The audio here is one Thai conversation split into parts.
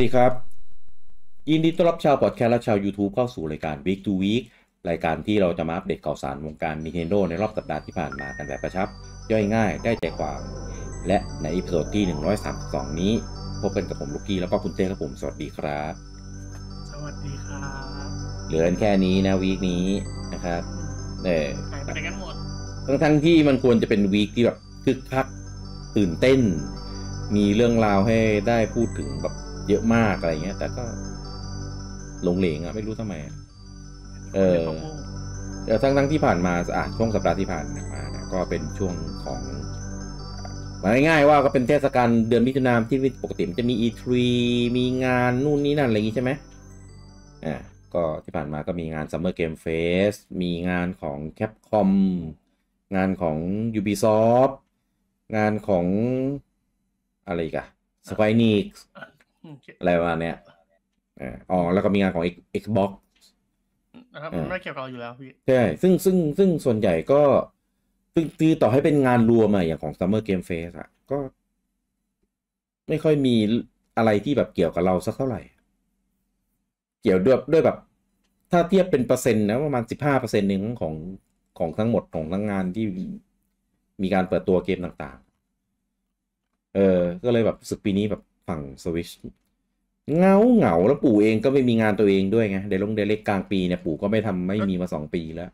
สดีครับ ยินดีต้อนรับชาวพอดแคสต์และชาว YouTube เข้าสู่รายการ Week to Week รายการที่เราจะมาอัปเดตข่าวสารวงการ Nintendo ในรอบสัปดาห์ที่ผ่านมากันแบบกระชับย่อยง่ายได้ใจความและในอีพิโซดที่132 นี้พบกันกับผมลูกพี่แล้วก็คุณเต้ครับผม สวัสดีครับ สวัสดีครับเหลือแค่นี้นะวีคนี้นะครับเออหายไปกันหมดทั้งทั้งที่มันควรจะเป็นวีคที่แบบคึกคักตื่นเต้น มีเรื่องราวให้ได้พูดถึงแบบเยอะมาก อะไรเงี้ย แต่ก็หลงเหลงอะไม่รู้ทำไม เออทั้งทั้งที่ผ่านมา อ่ะช่วงสัปดาห์ที่ผ่านมานะก็เป็นช่วงของมาง่ายๆว่าก็เป็นเทศกาลเดือนมิถุนายนที่ปกติมันจะมี E3 มีงานนู่นนี่นั่นอะไรอย่างงี้ใช่ไหมอ่า ก็ที่ผ่านมาก็มีงาน Summer Game Fest มีงานของ Capcom งานของ Ubisoft งานของอะไรกัน Square Enix อะไรประมาณเนี้ยอ๋อ แล้วก็มีงานของ Xbox นะครับไม่เกี่ยวกับเราอยู่แล้วพี่ใช่ ซึ่งซึ่งซึ่งส่วนใหญ่ก็ซึ่งตีต่อให้เป็นงานรวมอะอย่างของ Summer Game Fest อะก็ ไม่ค่อยมีอะไรที่แบบเกี่ยวกับเราสักเท่าไหร่ เกี่ยวด้วยด้วยแบบ ถ้าเทียบเป็นเปอร์เซ็นต์นะ ประมาณสิบห้าเปอร์เซ็นต์หนึ่งของของทั้งหมดของทั้งงานที่ มีการเปิดตัวเกมต่างๆ เออก็เลยแบบสึกปีนี้แบบฝั่งสวิชเงาเงาแล้วปู่เองก็ไม่มีงานตัวเองด้วยไงเดลงเดเล็กกลางปีเนี่ย ปู่ก็ไม่ทำไม่มีมาสองปีแล้ว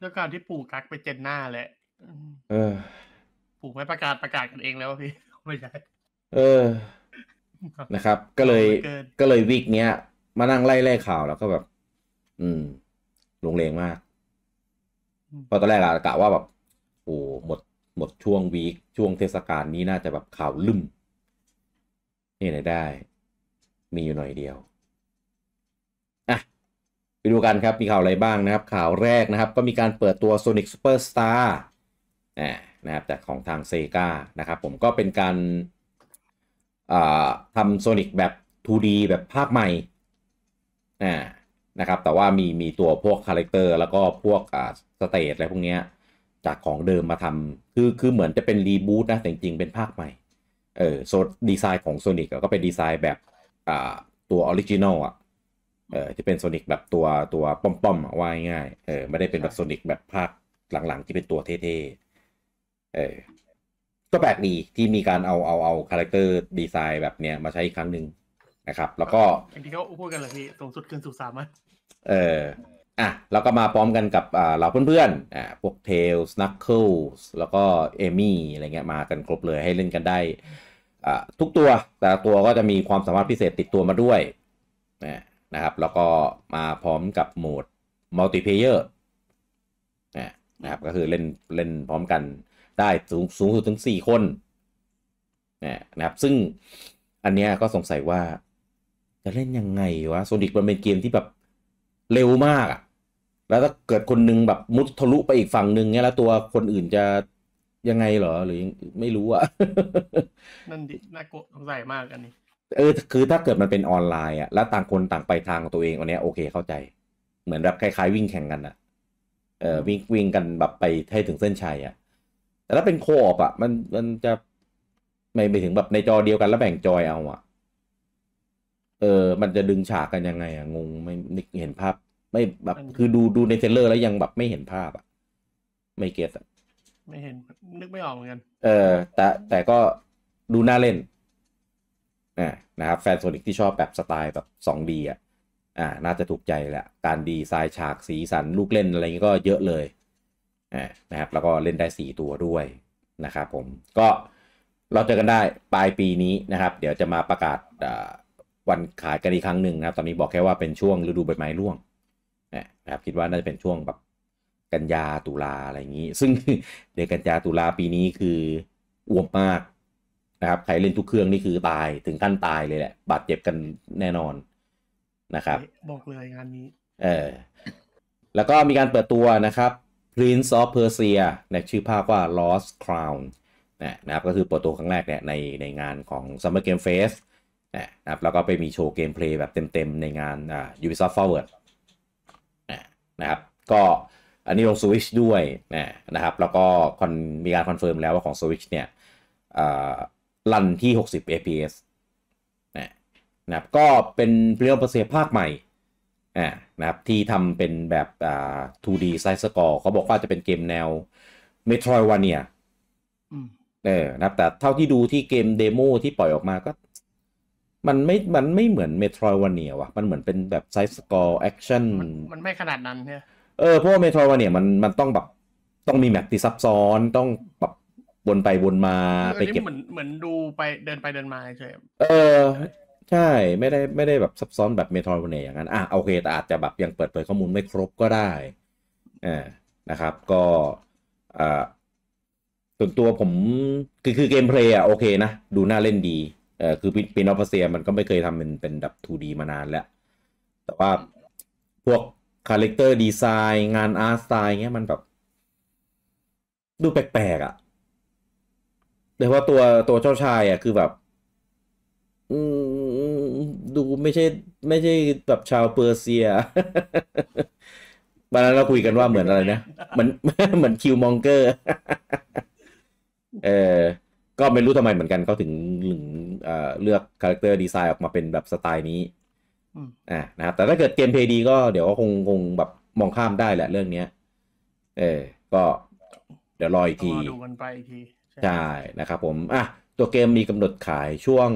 ด้วยการที่ปู่กักไปเจนหน้าแหละออปู่ไม่ประกาศประกาศกันเองแล้วพี่ไม่ใช่ เออ นะครับ ก็เลย ก็เลยวิกเนี้ยมานั่งไล่ไล่ข่าวแล้วก็แบบ อืมลงเลงมากเพราะตอนแรกอะกะว่าแบบโอ้หมด หมดช่วงวีคช่วงเทศกาลนี้น่าจะแบบข่าวลึ่มนี่ไหนได้ มีอยู่หน่อยเดียวอ่ะไปดูกันครับมีข่าวอะไรบ้างนะครับข่าวแรกนะครับ ก็มีการเปิดตัว Sonic Superstar นะครับจากของทางเซกานะครับ ผมก็เป็นการทำ s o นิ c แบบ 2D แบบภาคใหม่นะครับแต่ว่ามีมีตัวพวกคาแรคเตอร์แล้วก็พวกสเตจอะไรพวกนี้จากของเดิมมาทำคือคือเหมือนจะเป็นรีบูตนะแต่จริงๆ เป็นภาคใหม่เออโซดีไซน์ของโซนิกก็เป็นดีไซน์แบบอ่าตัวออริจินอลอ่ะเออที่เป็นโซนิกแบบตัวตัวป้อมๆว่าง่ายเออไม่ได้เป็นแบบโซนิกแบบภาคหลังๆที่เป็นตัวเท่ๆเออก็แปลกดีที่มีการเอาเอาเอาคาแรคเตอร์ดีไซน์แบบเนี้ย มาใช้อีกครั้งหนึ่งนะครับแล้วก็อันที่เขาพูดกันเหลยพี่สูงสุดคืนสุดสาม่ะเอออ่ะแล้วก็มาพร้อมกันกับเราเพื่อนๆอ่าพวกเทลสกเคิลส์แล้วก็เอมี่อะไรเงี้ยมากันครบเลยให้เล่นกันได้อ่าทุกตัวแต่ตัวก็จะมีความสามารถพิเศษติดตัวมาด้วยนะครับ แล้วก็มาพร้อมกับโหมดมัลติเพเยอร์นะครับก็คือเล่นเล่นพร้อมกันได้สูงสูงสุดถึง4 คนนะครับซึ่งอันเนี้ยก็สงสัยว่าจะเล่นยังไงวะโซนิกมันเป็นเกมที่แบบเร็วมากอะแล้วถ้าเกิดคนนึงแบบมุดทะลุไปอีกฝั่งหนึ่งเนี่ยแล้วตัวคนอื่นจะยังไงเหรอ หรือไม่รู้อะนั่นดิน่ากลัวสงสัยมากอันนี้เออคือถ้าเกิดมันเป็นออนไลน์อะแล้ว ต่างคนต่างไปทางตัวเองอันเนี้ยโอเค เข้าใจ เหมือนแบบคล้ายๆ วิ่งแข่งกันอะเออวิ่งวิ่งกันแบบไปให้ถึงเส้นชัยอะแต่ถ้าเป็นโคอปอะมันมันจะไม่ไปถึงแบบในจอเดียวกันแล้วแบ่งจอยเอาอะเออมันจะดึงฉากกันยังไงอะงงไม่นึกเห็นภาพ ไม่แบบคือดูดูในเทเลอร์แล้วยังแบบไม่เห็นภาพอะไม่เก็ตอะไม่เห็นนึกไม่ออกเหมือนกันเออ แต่แต่ก็ดูน่าเล่นอ่านะครับแฟนโซนิกที่ชอบแบบสไตล์แบบ 2D อ่ะอ่าน่าจะถูกใจแหละ การดีไซน์ฉากสีสันลูกเล่นอะไรนี้ก็เยอะเลยอ่านะครับ แล้วก็เล่นได้ 4 ตัวด้วยนะครับ ผมก็เราเจอกันได้ปลายปีนี้นะครับ เดี๋ยวจะมาประกาศอ่าวันขายกันอีกครั้งหนึ่งนะครับตอนนี้บอกแค่ว่าเป็นช่วงฤดูใบไม้ร่วงนะครับคิดว่าน่าจะเป็นช่วงแบบกันยาตุลาอะไรอย่างนี้ ซึ่งเดือนกันยาตุลาปีนี้คืออ้วมมากนะครับ ใครเล่นทุกเครื่องนี่คือตายถึงขั้นตายเลยแหละ บาดเจ็บกันแน่นอนนะครับ บอกเลยงานนี้ เออ แล้วก็มีการเปิดตัวนะครับ Prince of Persia ในชื่อภาพว่า Lost Crown นะครับ ก็คือเปิดตัวครั้งแรกเนี่ยในในงานของ Summer Game Fest นะครับแล้วก็ไปมีโชว์เกมเพลย์แบบเต็ม ๆ ในงานอ่า Ubisoft Forward นะครับ ก็อันนี้ลง Switch ด้วยนะครับแล้วก็มีการคอนเฟิร์มแล้วว่าของ Switch เนี่ยรันที่ 60 fps นะครับก็เป็นเพลี่อนประสิทธภาคใหม่นะครับที่ทำเป็นแบบ 2D side score เขาบอกว่าจะเป็นเกมแนว Metroidvania เออนะครับแต่เท่าที่ดูที่เกมเดโมที่ปล่อยออกมาก็มันไม่ มันไม่เหมือนเมโทรวเนียว่ะ มันเหมือนเป็นแบบไซส์สกอร์แอคชั่น มันไม่ขนาดนั้นเนี่ยเออ เพราะว่าเมโทรวเนียมัน มันต้องแบบ ต้องมีแมปที่ซับซ้อน ต้องแบบวนไปวนมา ไปเก็บ เหมือน เหมือนดูไปเดินไปเดินมาไหมเออ ใช่ ไม่ได้ ไม่ได้แบบซับซ้อนแบบเมโทรวเนียอย่างนั้น อ่ะโอเค แต่อาจจะแบบยังเปิดเผยข้อมูลไม่ครบก็ได้อ่นะครับ ก็อ่าส่วนตัวผมคือคือ เกมเพลย์อ่ะโอเคนะ ดูน่าเล่นดีเออคือปีนอฟเซีย มันก็ไม่เคยทำเป็นเป็นดบบ2ีมานานแล้ว แต่ว่าพวก คาแรคเตอร์ดีไซน์ งานอาร์ตสไตล์เงี้ยมันแบบ ดูแปลกๆอะ่ะแต่ว่า ตัวตัวเจ้าชาย อ่ะ คือแบบดูไม่ใช่ ไม่ใช่ แบบ ชาวเปอร์เซียวันนั้นเราคุยกันว่าเหมือนอะไรนะเหมือนเหมือนคิว มองเกอร์ เออก็ไม่รู้ทำไมเหมือนกันเขาถึงหึงเลือกคาแรคเตอร์ดีไซน์ออกมาเป็นแบบสไตล์นี้อ่านะครับแต่ถ้าเกิดเกมเพย์ดีก็เดี๋ยวก็คงคงแบบมองข้ามได้แหละเรื่องเนี้ย เออก็เดี๋ยวรออีกทีดูกันไปอีกทีใช่นะครับผมอ่ะตัวเกมมีกำหนดขายช่วง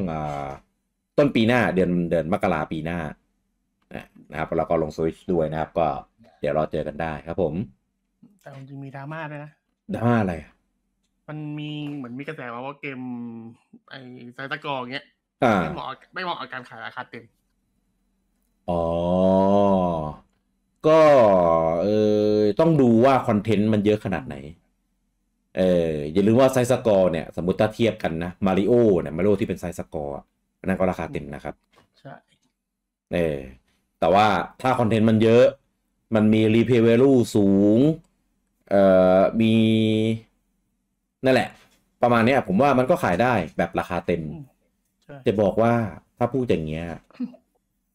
ต้นปีหน้าเดือนเดือนมกราปีหน้านะครับแล้วก็ลงสวิชด้วยนะครับก็เดี๋ยวรอเจอกันได้ครับผม แต่จริงมีดราม่าด้วยนะดราม่าอะไรอ่ะมันมีเหมือนมีกระแสมาว่าเกมไอ้ไซตากอเงี้ยไม่เหมาะไม่เหมาะกับการขายราคาเต็ม อ๋อ ก็เออต้องดูว่าคอนเทนต์มันเยอะขนาดไหน เอออย่าลืมว่าไซส์สกอร์เนี่ย สมมติถ้าเทียบกันนะมาริโอเนี่ยมาริโอที่เป็นไซส์สกอร์นั่นก็ราคาเต็มนะครับใช่เออแต่ว่าถ้าคอนเทนต์มันเยอะมันมีรีเพยเวลูสูงเอ่อมีนั่นแหละ ประมาณนี้ผมว่ามันก็ขายได้แบบราคาเต็มจะบอกว่าถ้าพูดอย่างเงี้ย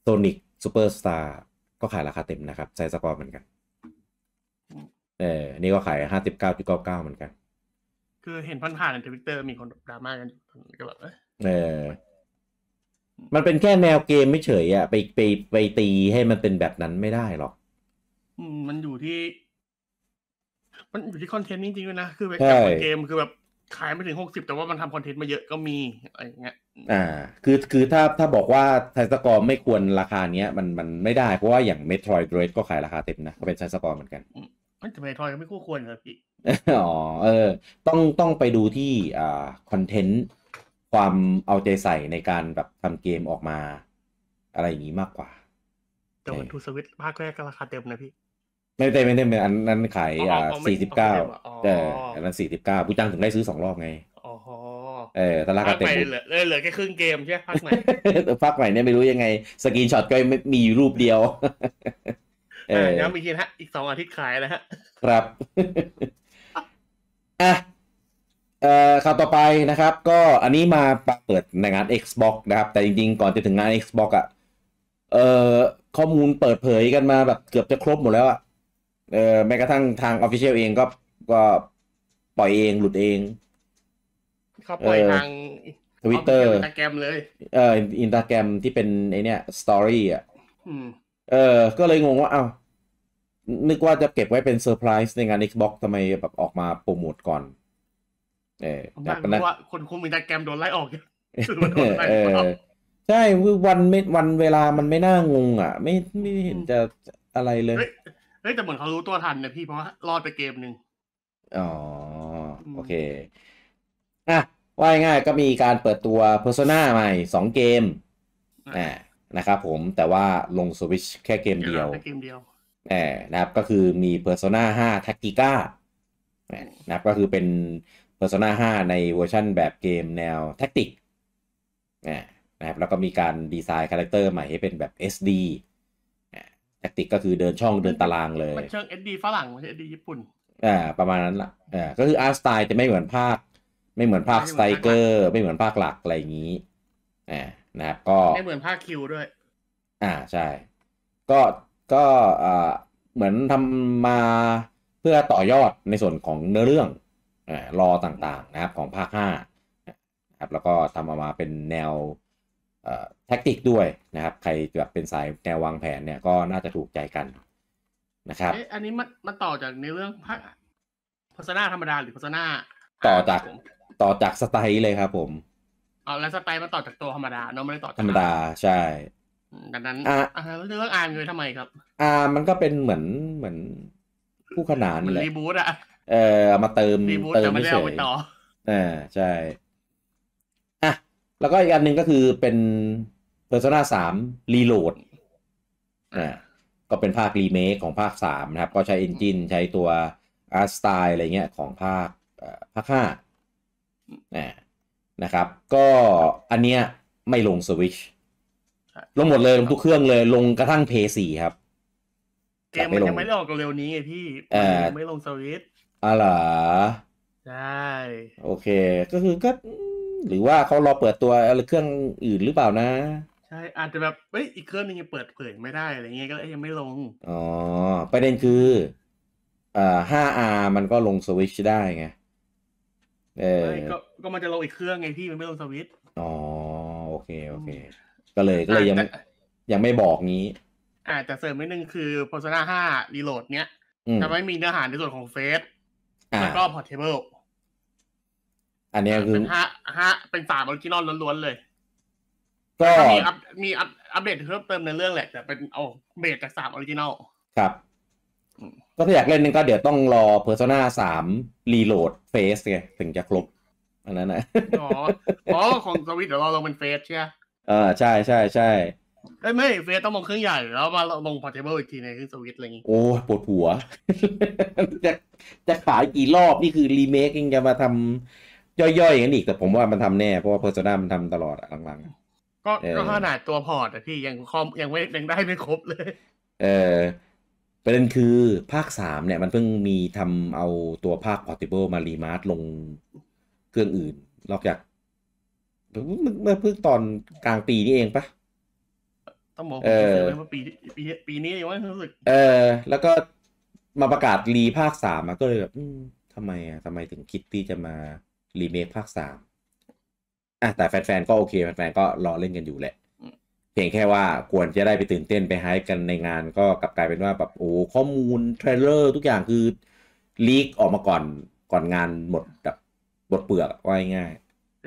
โซนิกซูเปอร์สตาร์ก็ขายราคาเต็มนะครับไซสกอร์เหมือนกัน เออนี่ก็ขายห้าสิบเก้าจุดเก้าเก้าเหมือนกัน คือเห็นผ่านๆในทวิตเตอร์มีคนดราม่ากันก็แบบเออมันเป็นแค่แนวเกมไม่เฉยอะไปไปไปตีให้มันเป็นแบบนั้นไม่ได้หรอก มันอยู่ที่มันอยู่ที่คอนเทนต์จริงๆยนะ คือแบบเกมคือแบบขายไม่ถึงหกสิบแต่ว่ามันทำคอนเทนต์มาเยอะก็มีอะไรเงี้ย อ่า คือคือถ้าถ้าบอกว่าไทสกอร์ไม่ควรราคาเนี้ย มันมันไม่ได้ เพราะว่าอย่างเมโทรยดรสก็ขายราคาเต็มนะ ก็เป็นไทสกอร์เหมือนกันนต่เมโทรยไม่คู่ควรเลยพี่ อ๋อเออ ต้องต้องไปดูที่อ่าคอนเทนต์ ความเอาใจใส่ในการแบบทำเกมออกมา อะไรอย่างนี้มากกว่าแต่วันทูสวิตภาคแรกก็ราคาเต็มนะพี่ไม่เต็มไม่เต็มอันนั้นขายอ่าสี่สิบเก้าแต่อันนั้นสี่สิบเก้าผู้จ้างถึงได้ซื้อสองรอบไงอเออตลาดกาเต็มเลยเหลือแค่ครึ่งเกมใช่ไหมภาคใหม่ภาคใหม่เนี่ยไม่รู้ยังไง สกรีนช็อตก็ไม่มีรูปเดียวเออยังอีทีนะอีกสองอาทิตย์ขายนะฮะ ครับอ่ะเอ่อข่าวต่อไปนะครับ ก็อันนี้มาเปิดในงาน Xbox นะครับแต่จริงๆ ก่อนจะถึงงาน Xbox อ่ะเอ่อข้อมูลเปิดเผยกันมาแบบเกือบจะครบหมดแล้วอ่ะเออแม้กระทั่งทางออฟฟิเชียลเองก็ก็ปล่อยเอง หลุดเอง เขาปล่อยทางทวิตเตอร์อินตาแกรมเลยเอออินตาแกรมที่เป็นไอเนี้ยสตอรี่อ่ะเออ ก็เลยงงว่าเอ้านึกว่าจะเก็บไว้เป็นเซอร์ไพรส์ในงาน Xbox ทำไมแบบออกมาโปรโมทก่อน เออแบบนั้นว่าคนคุมอินตาแกรมโดนไล่ออกเออใช่คือวันเมดวันเวลามันไม่น่างงอ่ะ ไม่ไม่เห็นจะอะไรเลยเฮ้ยแต่เหมือนเขารู้ตัวทันเนี่ยพี่เพราะรอดไปเกมหนึ่งอ๋อโอเค อ่ะ ว่ายง่ายก็มีการเปิดตัว Persona ใหม่สองเกมนะนะครับผมแต่ว่าลงสวิชแค่เกมเดียวแค่เกมเดียวแหมนะครับก็คือมี Persona 5 t a c t i c a นะครับก็คือเป็น Persona 5ในเวอร์ชั่นแบบเกมแนวแท็กติกนะครับ แล้วก็มีการดีไซน์คาแรคเตอร์ใหม่ให้เป็นแบบ SD แท็กติกก็คือเดินช่องเดินตารางเลยมันเชิงเอ็ดีฝรั่งไม่ใช่เอ็ดีญี่ปุ่นอ่าประมาณนั้นละอ่าก็คืออาร์ตสไตล์แต่ไม่เหมือนภาค ไม่เหมือนภาคสไตเกอร์ไม่เหมือนภาคหลัก อะไรอย่างนี้อ่านะครับก็ไม่เหมือนภาคคิวด้วย อ่าใช่ ก็ก็อ่าเหมือนทำมาเพื่อต่อยอดในส่วนของเนื้อเรื่องอ่ารอต่างๆ นะครับของภาคห้านะครับแล้วก็ทำออกมาเป็นแนวแท็กติกด้วยนะครับ ใครแบบเป็นสายแนววางแผนเนี่ยก็น่าจะถูกใจกันนะครับอันนี้มันมันต่อจากในเรื่องพัคโฆษณาธรรมดาหรือโฆษณาต่อจากต่อจากสไตล์เลยครับผมเอาแล้วสไตล์มันต่อจากตัวธรรมดาเนาะไม่ได้ต่อธรรมดาใช่ดังนั้นอ่าเรื่องอาร์มเลยทำไมครับ อ่ามันก็เป็นเหมือนเหมือนคู่ขนานเลยรีบูตอะเออมาเติมเติมไม่เ่อเออใช่แล้วก็อีกอันหนึ่งก็คือเป็น Persona 3 Reload อ่าก็เป็นภาครีเมคของภาค 3 นะครับ ก็ใช้เอนจินใช้ตัวอาร์ t สไตล์อะไรเงี้ยของภาคภาคห้านะครับ ก็อันเนี้ยไม่ลงสวิชลงหมดเลย ลงทุกเครื่องเลยลงกระทั่งเพย์สี่ครับเกมมันยังไม่ได้ออกเร็วนี้ไงพี่ไม่ลงสวิชอ๋อเหรอใช่โอเคก็คือก็หรือว่าเขารอเปิดตัวเครื่องอื่นหรือเปล่านะใช่อาจจะแบบเอ้ยอีกเครื่องนึงยังเปิดเผยไม่ได้อะไรเงี้ยก็เลยยังไม่ลง อ๋อ ประเด็นคืออ่า 5R มันก็ลงสวิชได้ไงเออก็ก็มันจะลงอีกเครื่องไงพี่มันไม่ลงสวิชอ๋อ โอเค โอเค ก็เลยก็เลยยัง ยังไม่บอกงี้อ่าแต่เสริมนิดนึงคือ Persona 5รีโหลดเนี้ยจะไม่มีเนื้อหาในส่วนของเฟสแล้วก็พอร์ตเทเบิลอันนี้คือฮะฮะเป็นสามออริจินอลล้วนๆเลย ก็มีอัพมีอัพอัปเดตเพิ่มเติมในเรื่องแหละ แต่เป็นเอาเบสจากสามออริจินอลครับ ก็ถ้าอยากเล่นนึงก็เดี๋ยวต้องรอเอร์ s ซนาสามรีโหลดเฟสไงถึงจะครบอันนั้นนะอ๋อ ของสวิตเดี๋ยวเราลงเป็นเฟสใช่ไหมเออใช่ใช่ใช่ไไม่เฟสต้องลงเครื่องใหญ่ แล้ว มาลงพอร์ตเทเบิลอีกทีในเครื่องสวิตอะไรอย่างงี้โอ้ปวดหัวจะจะขายกี่รอบนี่คือรีเมคยังจะมาทำย่อยๆอย่างนั้นอีกแต่ผมว่ามันทำแน่ เพราะว่าเพอร์โซนามันทำตลอดอะหลังๆก็ขนาดตัวพอร์ตอะพี่ยังคอมยังไม่ยังได้ไม่ครบเลย เออประเด็นคือภาคสามเนี่ยมันเพิ่งมีทำเอาตัวภาคพอร์ติเบิลมารีมาร์ทลงเครื่องอื่นนอกจาก เมื่อเพิ่งตอนกลางปีนี่เองปะต้องบอกผมอเมื่อปีปีปีนี้เองว่ารู้สึกเออ แล้วก็มาประกาศรีภาคสามมาก็เลยแบบทำไมอ่ะทำไมถึงคิดที่จะมารีเมคภาคสามอ่ะแต่แฟนๆก็โอเค แฟนๆก็รอเล่นกันอยู่แหละ เพียงแค่ว่าควรจะได้ไปตื่นเต้นไปไฮกันในงานก็กลับกลายเป็นว่า แบบ โอ้ข้อมูลเทรลเลอร์ทุกอย่างคือลีกออกมาก่อนก่อนงานหมดแบบบทเปลือกว่าง่าย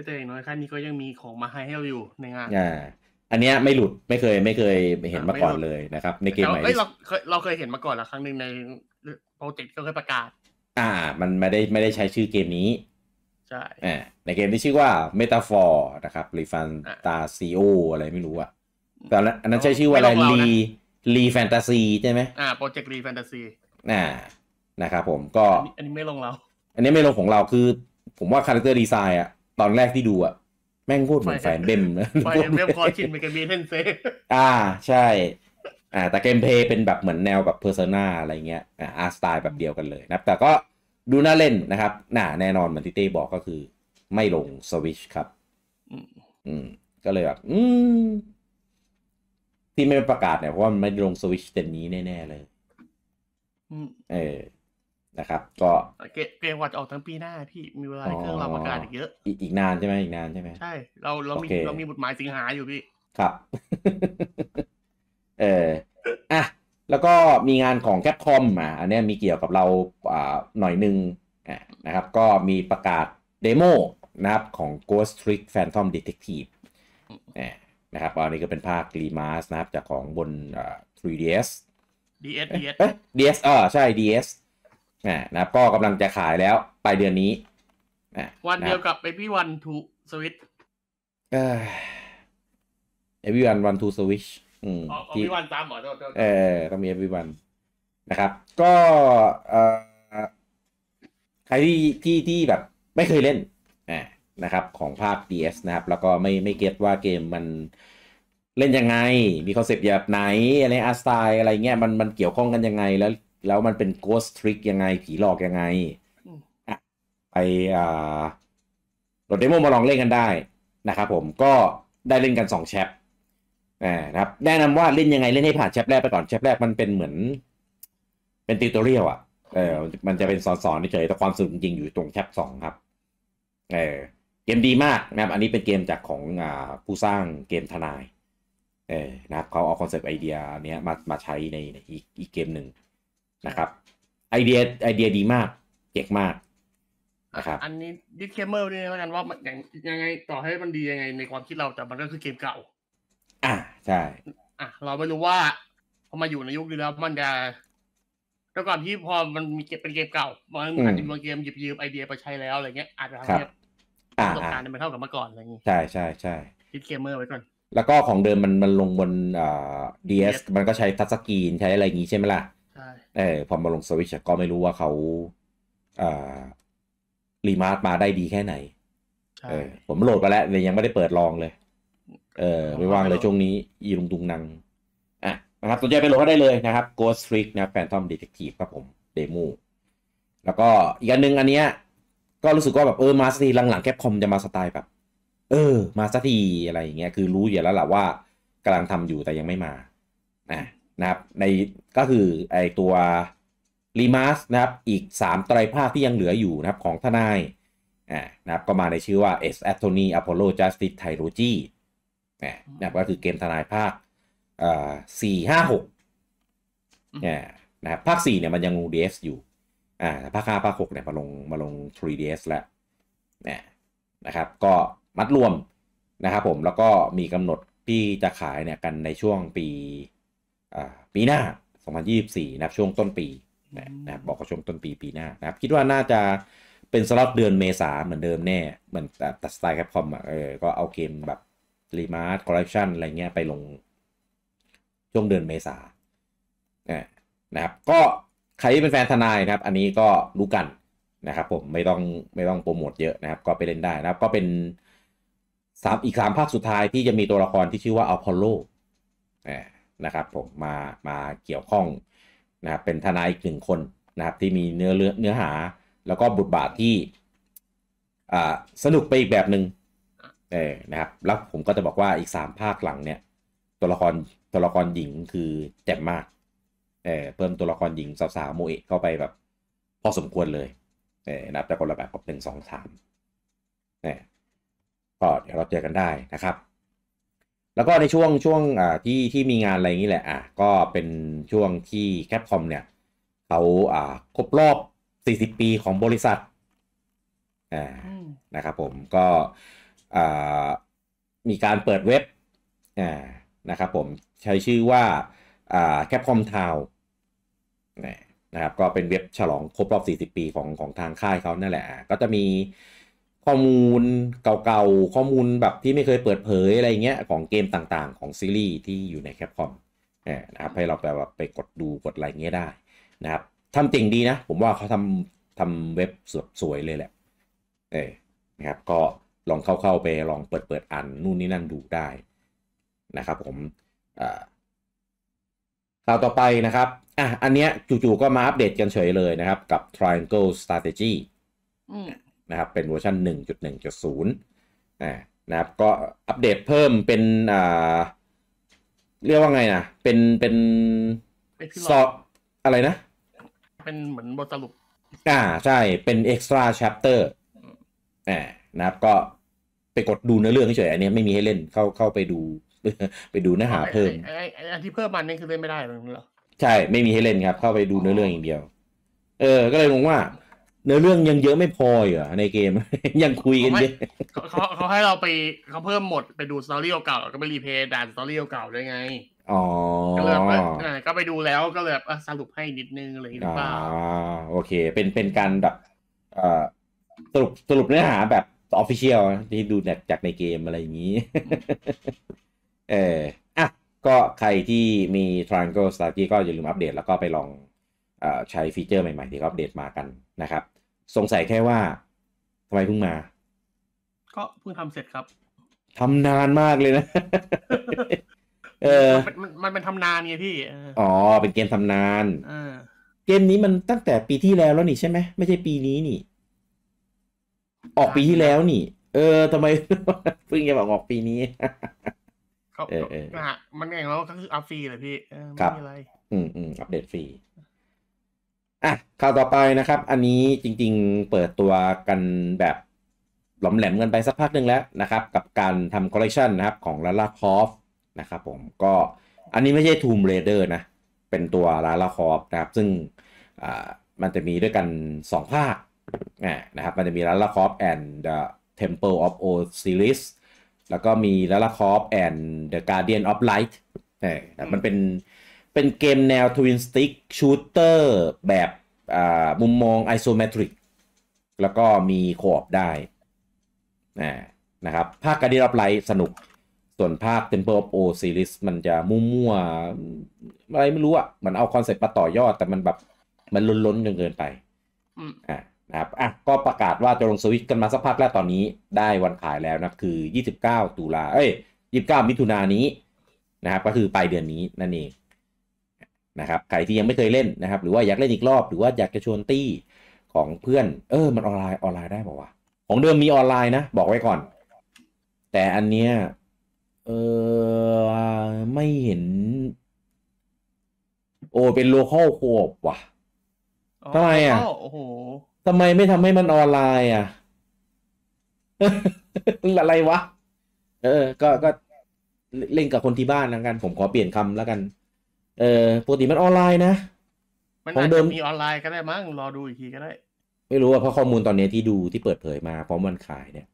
แต่อย่างน้อยขั้นนี้ก็ยังมีของมาให้เราอยู่ในงานอ่าอันเนี้ยไม่หลุดไม่เคยไม่เคยเห็นมาก่อนเลยนะครับ ในเกมใหม่เราเคยเราเคยเห็นมาก่อนละครั้งหนึ่งในโปรเจกต์ก็เคยประกาศ อ่า มันไม่ได้ไม่ได้ใช้ชื่อเกมนี้ช่ในเกมที่ชื่อว่า Metaphor นะครับ รีฟันตาซีโออะไรไม่รู้อะแต่อันนั้นใช้ชื่อว่าอะไรรีรีแฟนตาซีใช่ไหมอ่า โปรเจกต์รีแฟนตาซีน่านะครับผมก็อันนี้ไม่ลงเรา อันนี้ไม่ลงของเราคือผมว่าคาแรคเตอร์ดีไซน์อะตอนแรกที่ดูอะแม่งโคตรเหมือนแฟนเบมนะแฟนเบมคอชินไป็นกมบีเทนเซ อ่า ใช่อ่าแต่เกมเพย์เป็นแบบเหมือนแนวแบบเพอร์ซนาอะไรเงี้ยอ่าอาร์สไตล์แบบเดียวกันเลยนะแต่ก็ดูน่าเล่นนะครับ น่าแน่นอนเหมือนที่เต้บอกก็คือไม่ลงสวิชครับอืม ก็เลยแบบ อืม ที่ไม่ประกาศเนี่ย เพราะว่ามันไม่ลงสวิชเต็มนี้แน่ๆเลยเออนะครับ ก็ เกมวัดออกทั้งปีหน้าพี่มีเวลาเครื่องเราประกาศอีกเยอะอีกนานใช่ไหมอีกนานใช่ไหม ใช่ เราเรา มีเรามีบทหมายสิงหาอยู่พี่ ครับ เออแล้วก็มีงานของแคปคอมอ่ะอันนี้มีเกี่ยวกับเราอ่าหน่อยนึงอ่ะนะครับ ก็มีประกาศเดโมนะครับของ Ghost Trick Phantom Detective นะครับอันนี้ก็เป็นภาครีมาสนะครับจากของบน 3ds DS DS DS อ่ใช่ DS ่นะครับ ก็กำลังจะขายแล้วปลายเดือนนี้วันเดียวกับ Baby One to Switch เออ e v e y o n e One to Switch อืมีวิวันตามหมอเออต้องมีอวิวันนะครับ ก็เออใครที่ที่ที่แบบ ไม่เคยเล่นอ่นะครับ ของภาค DS นะครับ แล้วก็ไม่ไม่เก็ตว่าเกมมันเล่นยังไง มีคอนเซปต์แบบไหนอะไรอาร์สไตล์อะไร เงี้ย มันมันเกี่ยวข้องกันยังไง แล้ว แล้วมันเป็นโกสทริกยังไง ผีหลอกยังไงไปอ่าโหลดเดโมมาลองเล่นกันได้นะครับผมก็ได้เล่นกัน2แชป่านะครับแนะนำว่าเล่นยังไงเล่นให้ผ่านแชปแรกไปก่อนแชปแรกมันเป็นเหมือน เป็นติวตอเรียลอ่ะเออมันจะเป็นสอนสอนเฉยแต่ความสุขจริงอยู่ตรงแชปสองครับเออเกมดีมากนะครับอันนี้เป็นเกมจากของอ่าผู้สร้างเกมทนายเออนะครับเขาเอาคอนเซปต์ไอเดียเนี้ยมามาใช้ในอีกอีกเกมหนึ่งนะครับไอเดียไอเดียดีมากเจ๋งมากนะครับอันนี้ดิสเคมเมอร์ด้วยแล้วกันว่าอย่างยังไงต่อให้มันดียังไงในความคิดเราแต่มันก็คือเกมเก่าอ่ะใช่อ่ะเราไม่รู้ว่าพอมาอยู่ในยุคนี้แล้วมันจะแต่ก่อนที่พอมันมีเป็นเกมเก่ามันอาจจะมีเกมหยิบยืมไอเดีย ไปใช้แล้วอะไรเงี้ยอาจจะทำให้ประสบการณ์มันเท่ากับเมื่อก่อนอะไรเงี้ยใช่ใช่ใช่คิดเกมเมอร์ไว้ก่อน แล้วก็ของเดิมมันมันลงบนเอ่อดีเอสมันก็ใช้ทัชสกรีนใช้อะไรอย่างงี้ใช่ไหมล่ะใช่เออพอมาลงสวิชก็ไม่รู้ว่าเขาอ่ารีมาร์มาได้ดีแค่ไหนเออผมโหลดมาแล้วแต่ยังไม่ได้เปิดลองเลยเออไ่วางเลยช่วงนี้อีลุงตุงนังอ่ะนะครับสนใจไปโหลดก็ได้เลยนะครับ Ghost Freak นะ Phantom Detective ครับผมเดโมแล้วก็อีกอันหนึ่งอันเนี้ยก็รู้สึกว่าแบบเออมาสตีหลัง ๆ แคปคอม จะมาสไตล์แบบเออมาสักทีอะไรอย่างเงี้ยคือรู้อยู่แล้วแหละว่ากำลังทำอยู่แต่ยังไม่มาอ่ะนะครับในก็คือไอตัวรีมาสนะครับอีก3ไตรภาคที่ยังเหลืออยู่นะครับของทนายอ่านะครับก็มาในชื่อว่า S Attorney Apollo Justice Trilogy นี่ยก็คือเกมทนายภาคสี่ห้าหกเนี่ยนะครับภาคสี่เนี่ยมันยังลง DS อยู่อ่าภาคห้าภาคหกเนี่ยมาลงมาลง 3DS แล้วเนี่ยนะครับก็มัดรวมนะครับผม แล้วก็มีกำหนดที่จะขายเนี่ยกันในช่วงปีปีหน้า 2024นะครับช่วงต้นปีนะครับบอกว่าช่วงต้นปีปีหน้านะครับคิดว่าน่าจะเป็นสล็อตเดือนเมษาเหมือนเดิมแน่เหมือนแต่สไตล์แคปคอมอ่ะเออ ก็เอาเกมแบบรีมาร์ทคอร์รัปชันอะไรเงี้ยไปลงช่วงเดือนเมษาเนีนะครับก็ใครที่เป็นแฟนทนายนะครับอันนี้ก็รู้กันนะครับผมไม่ต้องไม่ต้องโปรโมทเยอะนะครับ ก็ไปเล่นได้นะครับก็เป็นสามอีกสามภาคสุดท้ายที่จะมีตัวละครที่ชื่อว่าอัลพอลโลนะครับผมมามาเกี่ยวข้องนะครับเป็นทนายอีกหนึ่งคนนะครับที่มีเนื้อเนื้อหาแล้วก็บทบาทที่สนุกไปอีกแบบหนึง่งเออนะครับแล้วผมก็จะบอกว่าอีก 3 ภาคหลังเนี่ย ตัวละครตัวละครหญิงคือแจ่มมากเออเพิ่มตัวละครหญิงสาวสาโมเอะเข้าไปแบบพอสมควรเลยเออนะครับแต่คนละแบบกับหนึ่งสองสามเนี่ยก็เดี๋ยวเราเจอกันได้นะครับ แล้วก็ในช่วงช่วงอ่าที่ที่มีงานอะไรอย่างนี้แหละ อ่ะ ก็เป็นช่วงที่แคปคอมเนี่ยเขาอ่าครบรอบ 40 ปีของบริษัทอ่านะครับผมก็มีการเปิดเว็บนะครับผมใช้ชื่อว่า Capcom Town นะครับก็เป็นเว็บฉลองครบรอบ 40 ปี ของของทางค่ายเขานั่นแหละ ก็จะมีข้อมูลเก่าๆข้อมูลแบบที่ไม่เคยเปิดเผยอะไรเงี้ยของเกมต่างๆ ของซีรีส์ที่อยู่ในแคปคอมนะครับให้เราไปแบบไปกดดูกดอะไรเงี้ยได้นะครับทำติ่งดีนะ ผมว่าเขาทำทำเว็บสวยเลยแหละเออนะครับก็ลองเข้าๆไปลองเปิดเปิดอ่านนู่นนี่นั่นดูได้นะครับผมข่าวต่อไปนะครับอ่ะอันเนี้ยจู่ๆก็มาอัปเดตกันเฉยเลยนะครับกับ Triangle Strategy นะครับ เป็นเวอร์ชัน1.1.0่นะครับก็อัปเดตเพิ่มเป็นอ่าเรียกว่าไงนะเป็นเป็นสอบอะไรนะ เป็นเหมือนบทสรุปอ่าใช่เป็น extra chapter อ่านะครับก็ไปกดดูเนื้อเรื่องเฉยอันนี้ไม่มีให้เล่นเข้าเข้าไปดูไปดูเนื้อหาเพิ่มไอ้อันที่เพิ่มมันนี่คือเล่นไม่ได้หรือเปล่าใช่ไม่มีให้เล่นครับ เข้าไปดูเนื้อเรื่องอย่างเดียว เออ ก็เลยงงว่าเนื้อเรื่องยังเยอะไม่พอเหรอในเกมยังคุยกันเยอะเขาเขาให้เราไปเขาเพิ่มหมดไปดูสตอรี่เก่าก็ไปรีเพย์ด่านสตอรี่เก่าด้วยไงอ๋อก็เลยก็ไปดูแล้วก็เลยสรุปให้นิดนึงอะไรหรือเปล่าอ๋อโอเค เป็นเป็นการแบบสรุปสรุปเนื้อหาแบบออฟฟิเชียลที่ดูจากในเกมอะไรอย่างนี้ เอออ่ะก็ใครที่มี Triangle Strategy ก็อย่าลืมอัปเดต แล้วก็ไปลองอใช้ฟีเจอร์ใหม่ๆ ที่อัปเดตมากันนะครับ สงสัยแค่ว่าทำไมเพิ่งมา ก็เพิ่งทำเสร็จครับทำนานมากเลยนะ เออ มันมันเป็นทำนานไงพี่อ๋อเป็นเกมทำนานเกมนี้มันตั้งแต่ปีที่แล้วแล้วนี่ใช่ไหมไม่ใช่ปีนี้นี่ออกปีที่แล้วนี่ เออทำไมเพิ่งจะบอกออกปีนี้เออเออมันเองแล้วก็คืออัพฟรีเลยพี่ครับอรืมอืมอัปเดตฟรี อ่ะ ข่าวต่อไปนะครับ อันนี้จริง ๆ เปิดตัวกันแบบหลอมแหลมกันไปสักพักหนึ่งแล้วนะครับ กับการทำคอลเลคชันนะครับ ของลาลาคอฟนะครับผมก็ อันนี้ไม่ใช่ทูมเรเดอร์นะ เป็นตัวลาลาคอฟนะครับ ซึ่ง อ่า มันจะมีด้วยกัน 2 ภาคนะครับ มันจะมีลาลาคอฟแอนด์เดอะเทมเพิลออฟโอซิลิสแล้วก็มีลาลาคอฟแอนด์เดอะการ์เดียนออฟไลท์มันเป็น เป็นเกมแนวทวินสติกชูเตอร์แบบมุมมองไอโซเมตริกแล้วก็มีโคอบได้นะครับ ภาคการ์เดียนออฟไลท์สนุก ส่วนภาค Temple of O Series มันจะมุ่มั่วอะไรไม่รู้อะ่ะมันเอาคอนเซ็ปต์มาต่อยอด แต่มันแบบ มันล้นๆจนเกินไปอ่านะครับอ่ะก็ประกาศว่าจะลงสวิตกันมาสักพักแล้วตอนนี้ได้วันขายแล้วนะคือ 29 ตุลาเอ้ย 29 มิถุนายนนี้นะครับก็คือปลายเดือนนี้นั่นเองนะครับใครที่ยังไม่เคยเล่นนะครับหรือว่าอยากเล่นอีกรอบหรือว่าอยากจะชวนตี้ ของเพื่อน เออมันออนไลน์ออนไลน์ได้บอกว่า ของเดิมมีออนไลน์นะบอกไว้ก่อน แต่อันเนี้ยเออไม่เห็น โอ้เป็นโลคอลโคบว่ะทำไมอ่ะโอ้โหทำไมไม่ทำให้มันออนไลน์อ่ะ อะไรวะ เออ ก็ก็เล่นกับคนที่บ้านแล้วกัน ผมขอเปลี่ยนคำแล้วกัน เออปกติมันออนไลน์นะ มันอาจจะมีออนไลน์ก็ได้มั้ง รอดูอีกทีก็ได้ ไม่รู้อ่ะ เพราะข้อมูลตอนนี้ที่ดูที่เปิดเผยมาพร้อมวันขายเนี่ย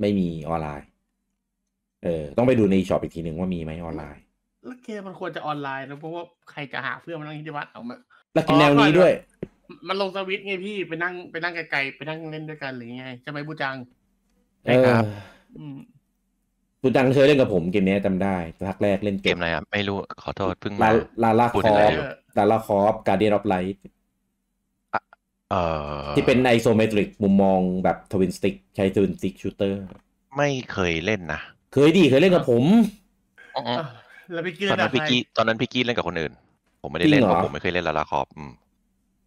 ไม่มีออนไลน์ เออ ต้องไปดูในช็อปอีกทีหนึ่งว่ามีไหมออนไลน์ แล้วเกมมันควรจะออนไลน์นะเพราะว่าใครจะหาเพื่อนมานั่งที่วัดเอามาแล้วกินแนวนี้ด้วยมันลงสวิตไงพี่ไปนั่งไปนั่งไกลๆไปนั่งเล่นด้วยกันหรือไงใช่ไหมบูจังใช่ครับบูจังเคยเล่นกับผมเกมนี้จำได้ทักแรกเล่นเกมอะไรอ่ะ ไม่รู้ขอโทษเพิ่งมาลาลาคอฟลาลาคอฟการเดียร์ออฟไลท์ที่เป็นไอโซเมตริกมุมมองแบบทวินสติกใช้ทวินสติกชูเตอร์ ไม่เคยเล่นนะเคยดีเคยเล่นกับผมแล้วตอนนั้นพี่กี้ตอนนั้นพี่กี้เล่นกับคนอื่น ผมไม่ได้เล่นเพราะผมไม่เคยเล่นลาลาคอฟ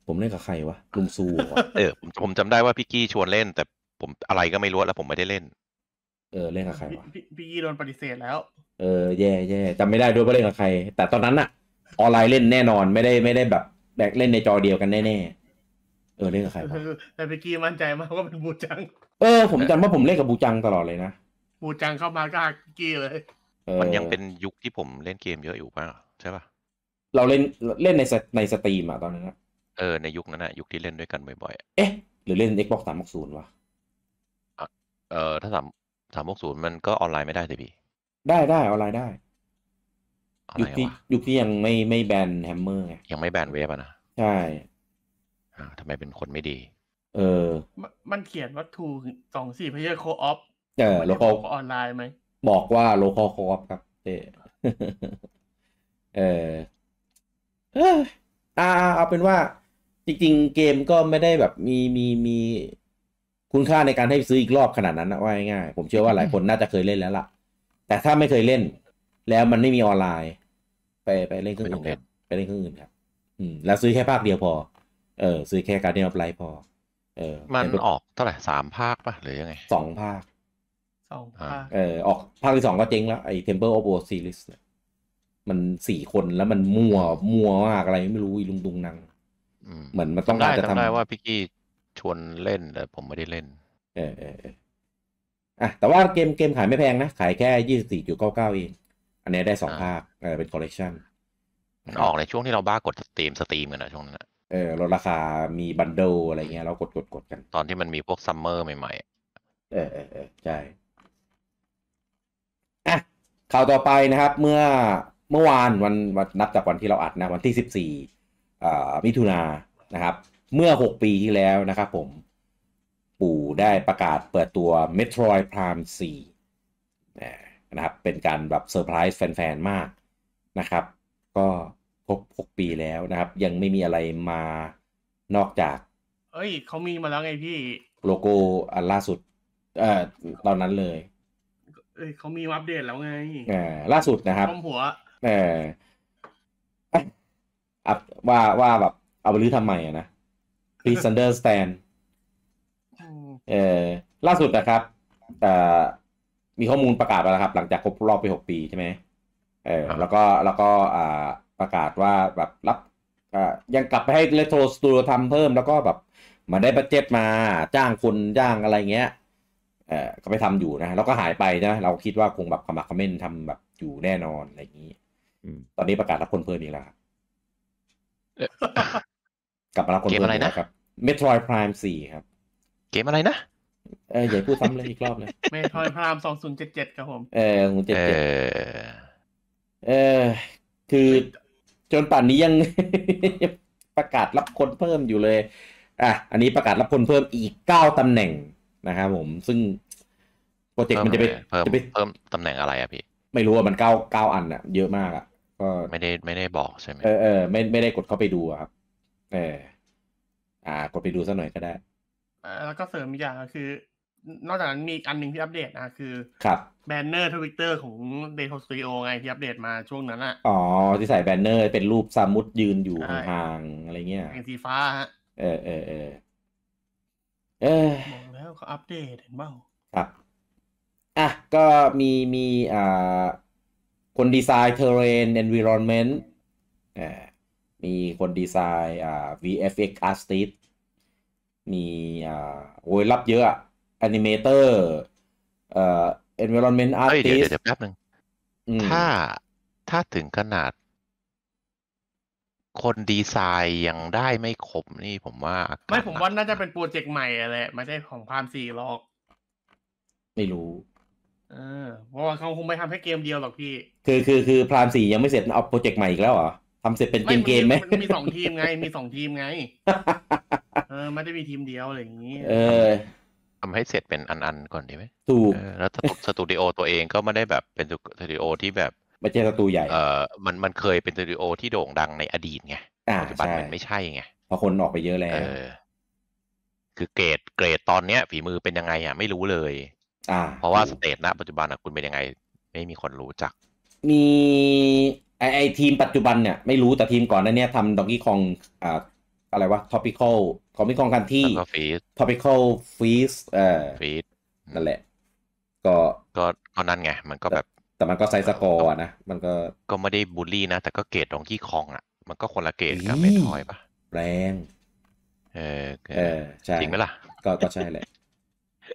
ผมเล่นกับใครวะลุงซูเออผมจํจำได้ว่าพี่กี้ชวนเล่น แต่ผมอะไรก็ไม่รู้แล้วผมไม่ได้เล่น เออเล่นกับใครวะพี่กี้โดนปฏิเสธแล้ว เออ แย่แย่จำไม่ได้ด้วยว่าเล่นกับใคร แต่ตอนนั้นอะออนไลน์เล่นแน่นอนไม่ได้ไม่ได้แบบ แบกเล่นในจอเดียวกันแน่ๆเออเล่นกับใครวะแต่พี่กี้มั่นใจมากว่าเป็นบูจัง เออผมจำว่าผมเล่นกับบูจังตลอดเลยนะบูจังเข้ามาก็กี้เลยมันยังเป็นยุคที่ผมเล่นเกมเยอะอยู่ป่ะใช่ป่ะเราเล่นเล่นในในสตรีมอะตอนนั้นอะเออ ในยุคนั้นอะยุคที่เล่นด้วยกันบ่อย ๆ เอ๊ะ หรือเล่น Xbox 360วะเออ ถ้าสามสามกศูนย์มันก็ออนไลน์ไม่ได้สิพี่ ได้ได้ออนไลน์ได้ ยุคที่ยุคที่ยังไม่ไม่แบนแฮมเมอร์ไงยังไม่แบนเวฟอ่ะนะใช่อ่าทำไมเป็นคนไม่ดี เออ มันเขียนวัตถุสองสี่พยอ์โคออฟเออโลคอลออนไลน์ไหม บอกว่าโลคอลโคออฟครับเออเอออ่าเอาเป็นว่าจริงๆ เกมก็ไม่ได้แบบมีมีมี คุณค่าในการให้ซื้ออีกรอบขนาดนั้นนะว่าง่ายๆผมเชื่อว่าหลายคนน่าจะเคยเล่นแล้วล่ะ แต่ถ้าไม่เคยเล่นแล้วมันไม่มีออนไลน์ ไปไปเล่นเครื่องอื่นไปเล่นเครื่องอื่นครับ อืม แล้วซื้อแค่ภาคเดียวพอ เออ ซื้อแค่การ์เดียนออไล์พอ เออมันออกเท่าไหร่สามภาคป่ะหรือยังไงสองภาคสองภาคเออ ออกภาคที่สองก็เจ๊งแล้วไอ้เทมเ Temple of War Series มันสี่คนแล้วมันมัวมัวมากอะไรไม่รู้อีลุงตุงนังเหมือนมันต้องการจะทำได้ว่าพี่กี้ชวนเล่นแต่ผมไม่ได้เล่น เออเอออ่ะแต่ว่าเกมเกมขายไม่แพงนะ ขายแค่ยี่สิบสี่จุดเก้าเก้าเองอันนี้ได้สองภาคเออเป็นคอลเลกชันออกในช่วงที่เราบ้ากดสตรีมสตรีมกันนะช่วงนั้นเออลดราคามีบันโด อะไรเงี้ยเรากดกดกดกัน ตอนที่มันมีพวกซัมเมอร์ใหม่ ๆ เออเออเออใช่อ่ะข่าวต่อไปนะครับเมื่อเมื่อวานวันนับจากวันที่เราอัดนะวันที่สิบสี่มิถุนานะครับ เมื่อ 6 ปีที่แล้วนะครับผมปู่ได้ประกาศเปิดตัว Metroid Prime 4นะครับ เป็นการแบบเซอร์ไพรส์แฟน ๆ มากนะครับ ก็ครบ6ปีแล้วนะครับ ยังไม่มีอะไรมานอกจาก เอ้ยเขามีมาแล้วไงพี่ โลโก้อันล่าสุดเอ่อตอนนั้นเลยเอ้ยเขามีอัปเดตแล้วไงอ่าล่าสุดนะครับหัวเอออัพว่าว่าแบบเอาไปรื้อทำใหมอะนะพีซันเดอร์สแตนเออล่าสุดนะครับแต่มีข้อมูลประกาศไปแล้วครับ หลังจากครบรอบไปหกปีใช่ไหมเออแล้วก็แล้วก็อ่าประกาศว่าแบบรับยังกลับไปให้เลโทรสตูดิโอทำเพิ่มแล้วก็แบบมาได้บัตเจ็ตมา จ้างคนจ้างอะไรเงี้ย เออก็ไปทำอยู่นะแล้วก็หายไปนะเราคิดว่าคงแบบขมักขม้นทำแบบอยู่แน่นอนอะไรอย่างนี้ตอนนี้ประกาศรับคนเพิ่มอีกแล้วกลับมารัคนเกมอะไรนะครับเมโทรไพรม์สี่ครับ เกมอะไรนะเอออย่าพูดซ้ำเลยอีกรอบเลยเมโทรไพรา์สองศูนย์เจ็ดเจ็ดครับผมเออหเจ็ดเจ็ดเออคือจนป่านนี้ยังประกาศรับคนเพิ่มอยู่เลยอ่ะอันนี้ประกาศรับคนเพิ่มอีกเก้าตำแหน่งนะครับผมซึ่งโปรเจกต์มันจะไปจะไปเพิ่มตำแหน่งอะไรอะพี่ ไม่รู้ว่ามันเก้าเก้าอันอะเยอะมากอะก็ไม่ได้ไม่ได้บอกใช่ไหมเออเออไม่ไม่ได้กดเข้าไปดูครับ เอออ่ากดไปดูสักหน่อยก็ได้แล้วก็เสริมอีกอย่างคือ นอกจากนั้นมีอันหนึ่งที่อัปเดตนะคือ ครับ แบนเนอร์ทวิตเตอร์ของเดโทสตูดิโอไงที่อัปเดตมาช่วงนั้นอ่ะ อ๋อที่ใส่แบนเนอร์เป็นรูปซามุดยืนอยู่ห่างๆอะไรเงี้ยสีฟ้าฮะเออเออเออเอออแล้วเขาอัปเดตเห็นเปล่าครับอ่ะ ก็มีมีอ่าคนดีไซน์เทเรน environment มีคนดีไซน์อ่า VFX artist มีอ่าโอ้ยรับเยอะ animator เอ่อ environment artist เดี๋ยวเดี๋ยวแป๊บนึงถ้าถ้าถึงขนาด คนดีไซน์ยังได้ไม่ครบนี่ผมว่า ไม่ผมว่าน่าจะเป็นโปรเจกต์ใหม่อะไรไม่ใช่ของพามสี่หรอก ไม่รู้เออเพราะว่าเขาคงไม่ทำแค่เกมเดียวหรอกพี่ คือคือคือพรามสี่ยังไม่เสร็จเอาโปรเจกต์ใหม่อีกแล้วเหรอทำเสร็จเป็นเกมเกมไหมมันมีสองทีมไงมีสองทีมไง เออไม่ได้มีทีมเดียวอะไรอย่างนี้ เออทำให้เสร็จเป็นอันอันก่อนดีไหมถูกแล้วสตูดิโอตัวเองก็ไม่ได้แบบเป็นสตูดิโอที่แบบไม่ใช่สตูใหญ่เออมันมันเคยเป็นสตูดิโอที่โด่งดังในอดีตไงปัจจุบันมันไม่ใช่ไงเพราะคนออกไปเยอะแล้วคือเกรดเกรดตอนเนี้ย ฝีมือเป็นยังไงอ่ะไม่รู้เลยเพราะว่าสเตทณปัจจุบันะคุณเป็นยังไง ไม่มีคนรู้จัก มีไอไอทีมปัจจุบันเนี่ยไม่รู้แต่ทีมก่อนนั้นเนี่ยทำดอกกี้คองอ่าอะไรวะท็อปิคอลของมิคองกันที่ท็อปิคอลฟีสเอ่อฟีสนั่นแหละ ก็ก็ก็นั่นไง มันก็แบบแต่มันก็ไซส์สกอร์นะมันก็ก็ไม่ได้บูลลี่นะ แต่ก็เกรดดองกี้คองอ่ะมันก็คนละเกรดกับเมทอยปะแรงเออเออใช่จริงไหมล่ะก็ก็ใช่แหละ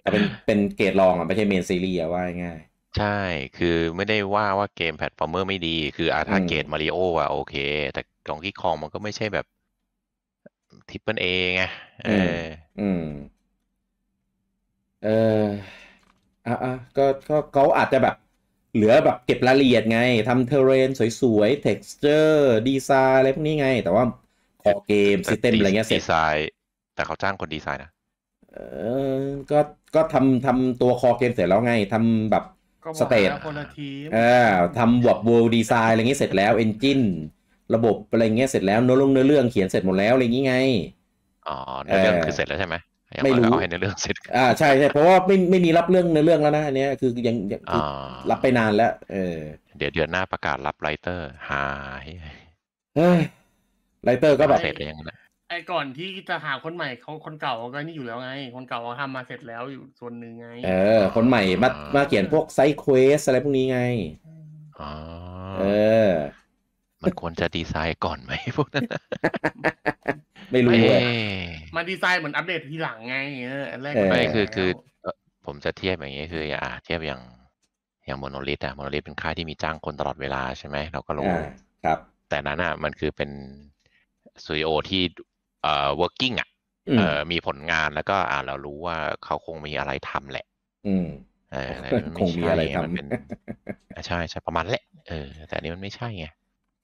ต่เป็นเป็นเกรดรองอ่ะไม่ใช่เมนซีรีส์อว่าง่ายใช่คือไม่ได้ว่าว่าเกมแพลตฟอร์มเมอร์ไม่ดี คืออาถ้าเกตมาริโออะโอเค แต่กองที่คองมันก็ไม่ใช่แบบทิปเปิลเอไง เอออืมเอออ่ะอ่ะก็ก็เขาอาจจะแบบ เหลือแบบเก็บรายละเอียดไงทำเทเรน สวยๆเท็กซ์เจอร์ดีไซน์อะไรพวกนี้ไง แต่ว่าขอเกมซิสเต็มอะไรเงี้ยเสร็จดีไซน์แต่เขาจ้างคนดีไซน์นะเออก็ก็ทำทำตัวคอเกมเสร็จแล้วไงทำแบบสเตตเออทำบบเวิร์ดีไซน์อะไรเงี้ยเสร็จแล้วเอนจินระบบอะไรเงี้ยเสร็จแล้วเนื้อลงเนื้อเรื่องเขียนเสร็จหมดแล้วอะไรเงี้ยไงอ๋อเนื้อเรื่องคือเสร็จแล้วใช่ไหมไม่รู้ให้เนื้อเรื่องเสร็จอ่าใช่ใช่เพราะว่าไม่ไม่มีรับเรื่องเนื้อเรื่องแล้วนะอันนี้คือยังรับไปนานแล้ว เออ เดี๋ยวเดือนหน้าประกาศรับไรเตอร์หายไรเตอร์ก็แบบเสร็จยังนะไอ้ก่อนที่จะหาคนใหม่เขาคนเก่าก็นี่อยู่แล้วไง คนเก่าเขาทำมาเสร็จแล้วอยู่ส่วนหนึ่งไง เออ คนใหม่มามาเขียนพวกไซเควสอะไรพวกนี้ไงอ๋อเออมันควรจะดีไซน์ก่อนไหมพวกนั้นไม่รู้เลยมาดีไซน์เหมือนอัปเดตทีหลังไง เออแรกไม่คือคือ ผมจะเทียบอย่างนี้คืออ่าเทียบอย่างอย่างโมโนลิทอะโมโนลิทเป็นค่ายที่มีจ้างคนตลอดเวลาใช่ไหมเราก็รู้ครับ แต่นั้นอะมันคือเป็นสตูดิโอที่เอ่อ working อ่ะ เออมีผลงานแล้วก็อ่าเรารู้ว่าเขาคงมีอะไรทำแหละ อืม เออคงมีอะไรทำเป็นใช่ใช่ประมาณแหละเออ แต่นี้มันไม่ใช่ไง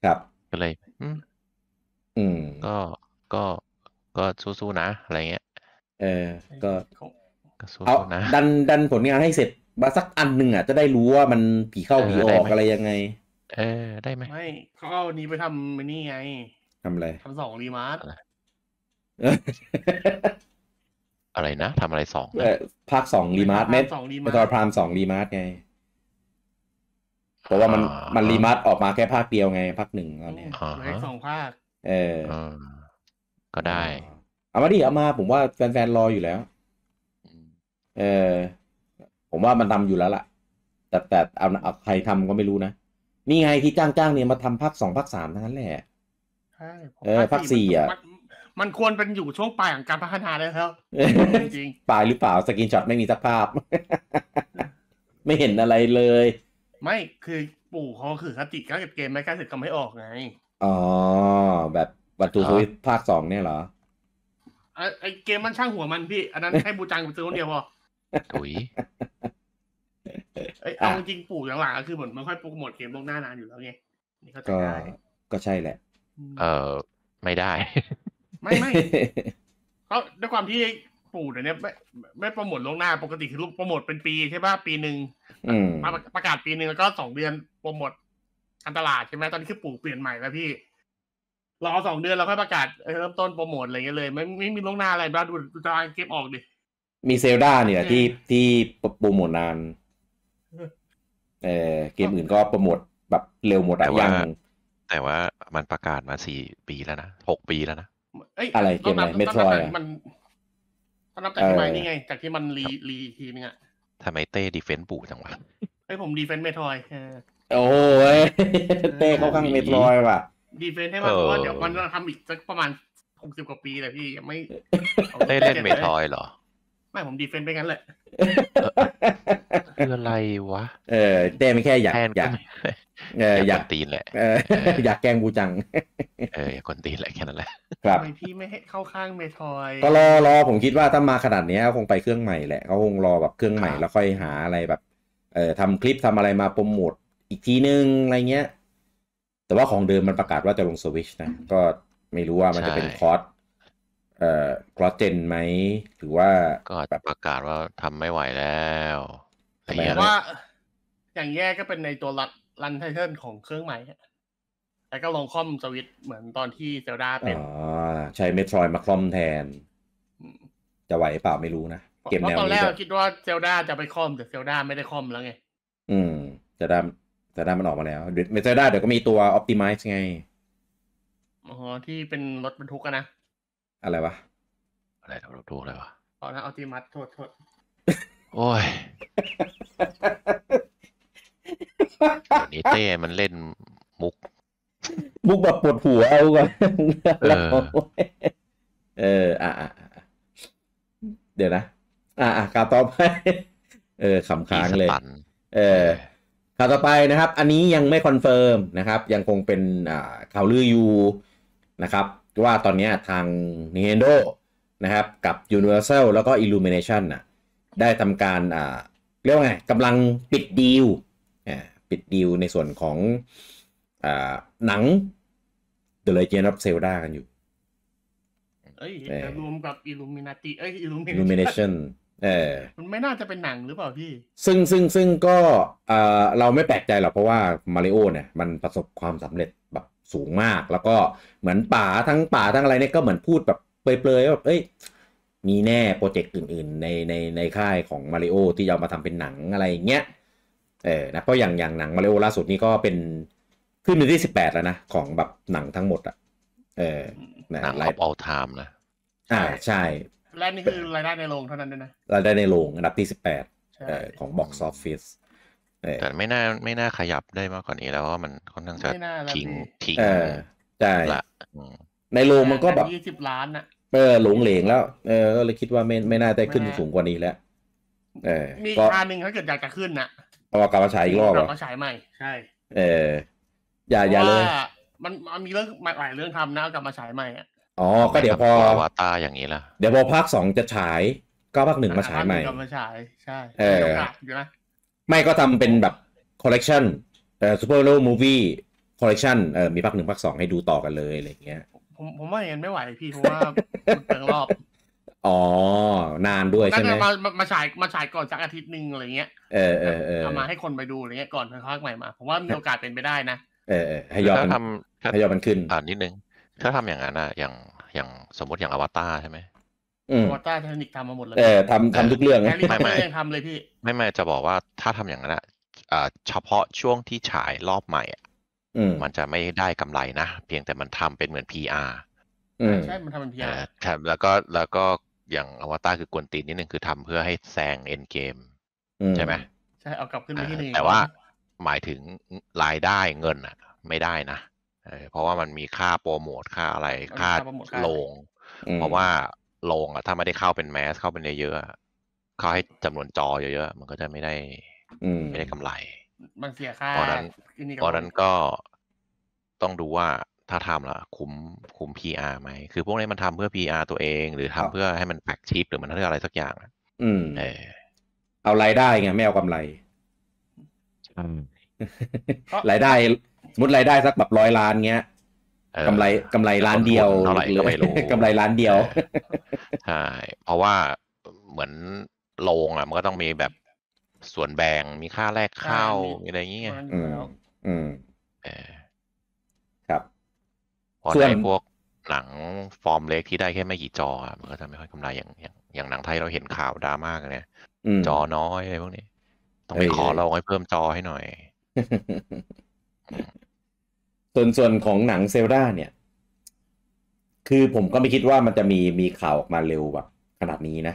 ครับก็เลยอืมอืม ก็ก็ก็สู้ๆนะอะไรเงี้ย เออก็ก็สู้ๆนะดันดันผลงานให้เสร็จมาสักอันหนึ่งอ่ะ จะได้รู้ว่ามันผีเข้าผีออกอะไรยังไง เออ ได้ไหมไม่เขาเอานี้ไปทำไม่นนี่ไงทำอะไรทำสองรีมาร์ทอะไรนะทำอะไรสองภาคสองรีมาร์ทเมทอรทพรามสองรีมาร์ทไงเพราะว่ามันมันรีมาร์ทออกมาแค่ภาคเดียวไงภาคหนึ่งตอเนียสองภาคเออก็ได้ เอามาดิเอามา ผมว่าแฟนๆรออยู่แล้วเออ ผมว่ามันทำอยู่แล้ว ล่ะ แต่แต่เอาเอาใครทำก็ไม่รู้นะนี่ไงที่จ้างๆเนี่ยมาทำภาคสองภาคสามทั้งนั้นแหละใช่ภาคสี่อ่ะมันควรเป็นอยู่ช่วงปลายของการพัฒนาได้ครับจริงปลายหรือเปล่าสกินช็อตไม่มีสักภาพ ไม่เห็นอะไรเลย ไม่คือปู่เขาคือคติการเก็บเกมไม่กล้าสึกกำไม่ออกไงอ๋อแบบวัตถุทวิภาคสองเนี่ยเหรอไอเกมมันช่างหัวมันพี่ อันนั้นให้บูจังซื้อคนเดียวพออุ้ยไอเอาจริงปู่หลังๆก็คือเหมือนไม่ค่อยโปรโมทเกมลงหน้านานอยู่แล้วไงนี่เขาจะได้ก็ใช่แหละเออไม่ได้ไม่ไม่เขาด้วยความที่ปู่เดี๋ยวนี้ไม่ไม่โปรโมทลงหน้าปกติคือโปรโมทเป็นปีใช่ป่ะปีหนึ่งมาประกาศปีหนึ่งแล้วก็สองเดือนโปรโมทอันตลาดใช่ไหมตอนนี้คือปู่เปลี่ยนใหม่แล้วพี่รอสองเดือนเราค่อยประกาศเริ่มต้นโปรโมทอะไรเงี้ยเลย ไม่ไม่มีลงหน้าอะไรบ้างดูดูจารางเก็บออกดิมีเซลดาเนี่ยที่ที่โปรโมทนาน เออเกมอื่นก็โปรโมทแบบเร็วหมดแต่ว่าแต่ว่ามันประกาศมาสี่ปีแล้วนะหกปีแล้วนะอ้อะไรเกมอะไรเมโทรยมันต้องนับจากที่มันนี่ไงจากที่มันรีรีทีนึงอ่ะทำไมเต้ดีเฟนต์ปู่จังวะไอผมดีเฟนต์เมโทรยโอ้ยเต้เขาข้างเมโทรยว่ะ ดีเฟนต์ให้มันเพราะเดี๋ยวมันจะทำอีกสักประมาณหกสิบกว่าปีเลยพี่ยังไม่ เต้เล่นเมโทรยเหรอไม่ผมดีเฟนต์ไปงั้นแหละคืออะไรวะเออเต้ไม่แค่อยากอยากเอออยากตีนแหละอยากแกงบูจัง เอออยากคนตีนแหละแค่นั้นแหละครับพี่ไม่ให้เข้าข้างเมทอยก็รอรอผมคิดว่าถ้ามาขนาดนี้คงไปเครื่องใหม่แหละเขาคงรอแบบเครื่องใหม่แล้วค่อยหาอะไรแบบ เออทำคลิปทำอะไรมาโปรโมทอีกทีนึงอะไรเงี้ย แต่ว่าของเดิมมันประกาศว่าจะลงสวิชนะ ก็ไม่รู้ว่ามันจะเป็นคอร์สเอ่อกรอเจนไหมหรือว่าก็แบบประกาศว่าทำไม่ไหวแล้วแต่ว่า อย่างแย่ก็เป็นในตัวรันรันไทเทิลของเครื่องใหม่แล้วก็ลองคล่อมสวิตเหมือนตอนที่เซลดาเป็นอ๋อใช้เมโทรยมาคล่อมแทนจะไหวเปล่าไม่รู้นะเกมแนวนี้ตอนแรกคิดว่าเซลดาจะไปคล่อม แต่เซลดาไม่ได้คล่อมแล้วไง อืมเซลดาเซลดามันออกมาแล้วเมโทรยเดี๋ยวก็มีตัวออปติมิซ์ไงอ๋อที่เป็นรถบรรทุกนะอะไรวะ อะไรถูรถูกอะไรวะตอนนั้นอาตีมัดโทษโทษ โอ้ยนี้เต้ มันเล่นมุก มุกแบบปวดหัวเอา ก่อน เออเอออ่ะเดี๋ยวนะ อ่ะอ่ะกาต่อไปเออขำค้างเลย เออข่าวต่อไปนะครับ อันนี้ยังไม่คอนเฟิร์มนะครับ ยังคงเป็นข่าวลืออยู่นะครับว่าตอนนี้ทาง Nintendo นะครับกับ Universal แล้วก็ Illumination น่ะได้ทำการอ่าเรียกว่าไงกำลังปิดดีล ปิดดีลในส่วนของอ่าหนัง The Legend of Zelda กันอยู่เอ้ยรวมกับ Illuminati เอ้ย Illumination เออมันไม่น่าจะเป็นหนังหรือเปล่าพี่ ซึ่งซึ่งซึ่งก็เเราไม่แปลกใจหรอกเพราะว่า Mario เนี่ยมันประสบความสำเร็จสูงมากแล้วก็เหมือนป่าทั้งป่าทั้งอะไรเนี่ยก็เหมือนพูดแบบเปลยๆแบบเอ้ยมีแน่โปรเจกต์อื่นๆในในในค่ายของมาริโอที่จะมาทำเป็นหนังอะไรเงี้ยเออนะเพราะอย่างอย่างหนังมาริโอล่าสุดนี่ก็เป็นขึ้นมานที่สิบแปดแล้วนะของแบบหนังทั้งหมดอะเออหนังไลฟ์เอาไทม์นะ อ่าใช่และนี่คือรายได้ในโรงเท่านั้นเลยนะรายได้ในโรงอันดับที่สิบแปดของบ็อกซ์ออฟฟิศแต่ไม่น่าไม่น่าขยับได้มากกว่านี้แล้วว่ามันค่อนข้างจะทิ้งทิ้งใช่ในโรงมันก็แบบยี่สิบล้านอะเออหลงเหลงแล้วเออก็เลยคิดว่าไม่ไม่น่าได้ขึ้นสูงกว่านี้แล้ว เออ มีคาหนึ่งถ้าเกิดอยากจะขึ้นน่ะเอากลับมาฉายอีกรอบกลับมาฉายใหม่ใช่เอออย่าอย่าเลย มันมันมีเรื่องหลายเรื่องทำนะกลับมาฉายใหม่อ๋อก็เดี๋ยวพอวตาอย่างนี้ละเดี๋ยวพอภาคสองจะฉาย ก็ภาคหนึ่งมาฉายใหม่กลับมาฉายใช่ เออนะไม่ก็ทำเป็นแบบคอลเลกชันเอ่อซูเปอร์โรมูฟี่คอลเลกชันเอ่อมีภาคหนึ่งภาคสองให้ดูต่อกันเลยอะไรเงี้ย ผมผมว่าอย่างนั้นไม่ไหวพี่เพราะว่าัเปลืงรอบ อ๋อ นานด้วยใช่ไหมมามาฉายมาฉายก่อนสักอาทิตย์หนึ่งอะไรเงี้ย เออเออเออเอามาให้คนไปดูอะไรเงี้ยก่อนภาคใหม่มาผมว่ามีโอกาสเป็นไปได้นะเออเออให้ยอมนทำให้ยอมมันขึ้นอ่านิดนึงถ้าทำอย่างนั้นอะอย่างอย่างสมมติอย่างอวตารใช่ไหมวอต้าเทคนิคทำมาหมดเลยเออทำทำทุกเรื่องไม่ไม่ทำเลยพี่ไม่ไม่จะบอกว่าถ้าทำอย่างนั้นอ่ะเฉพาะช่วงที่ฉายรอบใหม่มันจะไม่ได้กำไรนะ เพียงแต่มันทำเป็นเหมือน PR ใช่มันทำเป็น PR ครับแล้วก็แล้วก็อย่างอวตารคือกวนตีนนิดนึงคือทำเพื่อให้แซงเอ็นเกมใช่ไหมใช่เอากลับขึ้นไปที่นึงแต่ว่า หมายถึงรายได้เงินอ่ะ ไม่ได้นะเพราะว่ามันมีค่าโปรโมทค่าอะไรค่าลงเพราะว่าลงอะถ้าไม่ได้เข้าเป็นแมส เข้าเป็นเยอะๆเข้าให้จำนวนจอเยอะๆ มันก็จะไม่ได้ไม่ได้กำไร มันเสียค่าตอนนั้นตอนนั้นก็ต้องดูว่าถ้าทำละคุ้มคุ้ม PR ไหม คือพวกนี้มันทำเพื่อ PR ตัวเอง หรือทำเพื่อให้มันแพ็กชิปหรือมันเพื่ออะไรสักอย่างอืมเออ เอารายได้ไงไม่เอากำไรรายได้สมมติรายได้สักแบบร้อยล้านเงี้ยกำไรกำไรร้านเดียวเท่าไหร่ก็ไม่รู้กำไรร้านเดียวใช่เพราะว่าเหมือนโรงอ่ะ มันก็ต้องมีแบบส่วนแบ่งมีค่าแรกเข้าอะไรอย่างเงี้ยอืมอืครับพอได้พวกหนังฟอร์มเล็กที่ได้แค่ไม่กี่จอมันก็จะไม่ค่อยกำไรอย่างอย่างอย่างหนังไทยเราเห็นข่าวดราม่ากันเนี่ยจอน้อยอะไรพวกนี้ ต้องไปขอเราให้เพิ่มจอให้หน่อยส่วนส่วนของหนังเซลดาเนี่ย คือผมก็ไม่คิดว่ามันจะมีมีข่าวออกมาเร็วแบบ ขนาดนี้นะ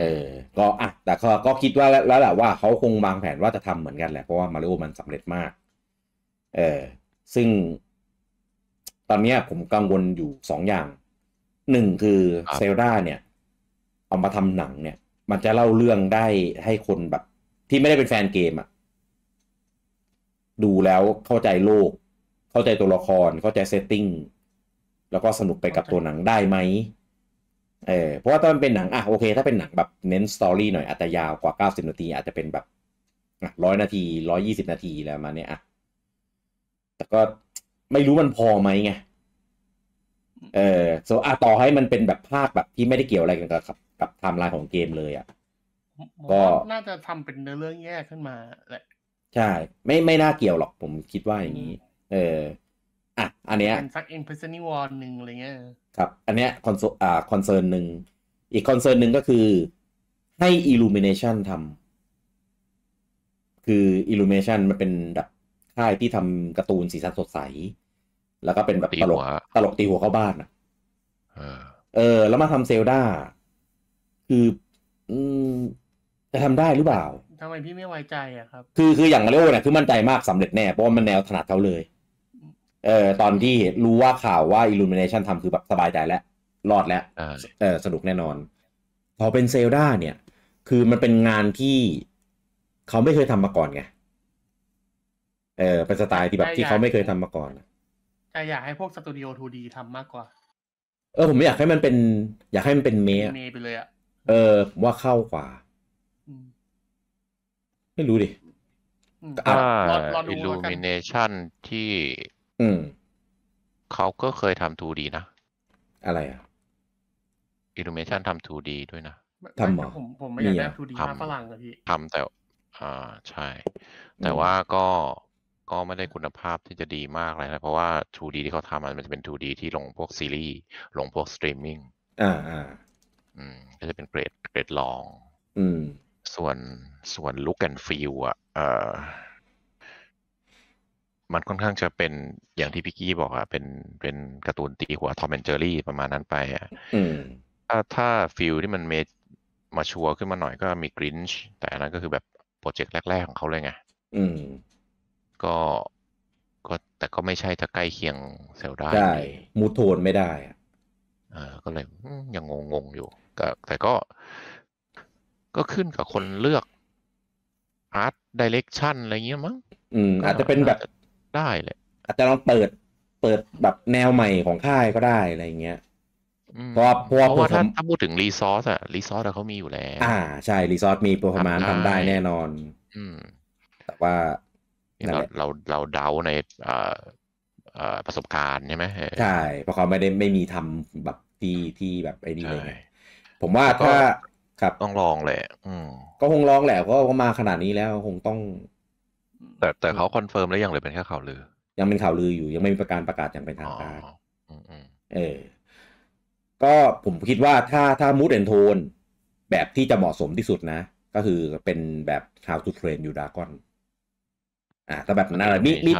เออก็อ่ะแต่ก็ก็คิดว่าแล้วแหละว่าเขาคงวางแผนว่าจะทำเหมือนกันแหละเพราะว่ามาริโอมันสำเร็จมาก เออซึ่ง ตอนนี้ผมกังวลอยู่สองอย่างหนึ่งคือเซลดาเนี่ยเอามาทำหนังเนี่ย มันจะเล่าเรื่องได้ให้คนแบบ ที่ไม่ได้เป็นแฟนเกมอะดูแล้วเข้าใจโลกเข้าใจตัวละคร เข้าใจเซตติ้ง แล้วก็สนุกไปกับตัวหนังได้ไหม เออเพราะว่าถ้ามันเป็นหนัง อ่ะโอเค ถ้าเป็นหนังแบบเน้นสตอรี่หน่อยอาจจะยาวกว่า 90 นาที อาจจะเป็นแบบร้อยนาทีร้อยี่สิบนาทีแล้วมาเนี้ยอ่ะแต่ก็ไม่รู้มันพอไหมไง เออโซอ่ะต่อให้มันเป็นแบบภาคแบบที่ไม่ได้เกี่ยวอะไรกันกับกับไทม์ไลน์ของเกมเลยอ่ะ ก็น่าจะทำเป็นเนื้อเรื่องแยกขึ้นมาแหละ ใช่ ไม่ ไม่น่าเกี่ยวหรอก ผมคิดว่าอย่างนี้เอออ่ะอันเนี้ยเป็นสักเอ็นเพรสเนนิวอนหนึ่งอะไรเงี้ยครับอันเนี้ยคอนโซอ่าคอนเซิร์นหนึ่งอีกคอนเซิร์นหนึ่งก็คือให้อิลูมิเนชันทำคืออิลูมิเนชันมันเป็นแบบค่ายที่ทำการ์ตูนสีสันสดใส แล้วก็เป็นแบบตลกตลกตีหัวเข้าบ้านอ่ะเออแล้วมาทำเซลดาคือ จะทำได้หรือเปล่าทำไมพี่ไม่ไว้ใจอะครับคือคืออย่างเลโอเนี่ย คือมั่นใจมากสำเร็จแน่เพราะมันแนวถนัดเขาเลยเออตอนที่รู้ว่าข่าวว่า Illumination ทำคือแบบสบายใจแล้วรอดแล้วเออสนุกแน่นอน พอเป็นเซลดาเนี่ย คือมันเป็นงานที่เขาไม่เคยทำมาก่อนไงเออเป็นสไตล์ที่แบบที่เขาไม่เคยทำมาก่อนแต่อยากให้พวกสตูดิโอทูดีทำมากกว่าเออ ผมไม่อยากให้มันเป็น อยากให้มันเป็นเมย์เมย์ไปเลยอะเออว่าเข้ากว่าไม่รู้ดิอ่าอิลูมิเนชันที่อืม เขาก็เคยทำ 2D นะอะไรอ่ะอิลูเมชัน i o ทำ 2D ด้วยนะทำหมอผมผมไม่อยากได้ 2D ภาพฝรั่งอะพี่ทำแต่ อ่าใช่ แต่ว่าก็ก็ไม่ได้คุณภาพที่จะดีมากเลยนะเพราะว่า 2D ที่เขาทำมันจะเป็น 2D ที่ลงพวกซีรีส์ลงพวกสตรีมมิ่งอ่าอ่าอืมก็จะเป็นเกรดเกรดลอง อืม ส่วนส่วนลุกแอนฟิลอ่ะเอ่อมันค่อนข้างจะเป็นอย่างที่พี่กี้บอกอะเป็นเป็นการ์ตูนตีหัวทอมแอนเจอรี่ประมาณนั้นไปอะถ้าถ้าฟิลที่มันเมมาชัวขึ้นมาหน่อยก็มีกรินช์แต่อันนั้นก็คือแบบโปรเจกต์แรก ๆ ของเขาเลยไงก็ก็แต่ก็ไม่ใช่จะใกล้เคียงเซลได้ได่มูโทนไม่ได้อ่าก็เลยยังงงๆอยู่ ก็แต่ก็ ก็ขึ้นกับคนเลือกอาร์ตดิเรกชันอะไรเงี้ยมั้งอืม อาจจะเป็นแบบได้แหละอาจจะลองเปิดเปิดแบบแนวใหม่ของค่ายก็ได้อะไรเงี้ยเพราะเพราะว่าถ้าพูดถึงรีซอสอะรีซอสเขามีอยู่แล้วอ่า ใช่ รีซอสมีโปรแกรมทำได้แน่นอน อืม แต่ว่าเราเราเราเดาในอประสบการณ์ใช่ไหมใช่เพราะเขาไม่ได้ไม่มีทำแบบที่ที่แบบไอ้นี่เลย ผมว่าถ้าครับต้องลองแหละอืมก็คงลองแหละเพราะว่ามาขนาดนี้แล้วคงต้องแต่แต่เขาคอนเฟิร์มแล้วยังหรือเป็นแค่ข่าวลือ ยังเป็นข่าวลืออยู่ ยังไม่มีประกาศประกาศอย่างเป็นทางการเออ ก็ผมคิดว่าถ้าถ้ามูดแอนโทนแบบที่จะเหมาะสมที่สุดนะ ก็คือเป็นแบบ How to Train Your Dragon อ่าแต่แบบนั้นอะไรมิมิ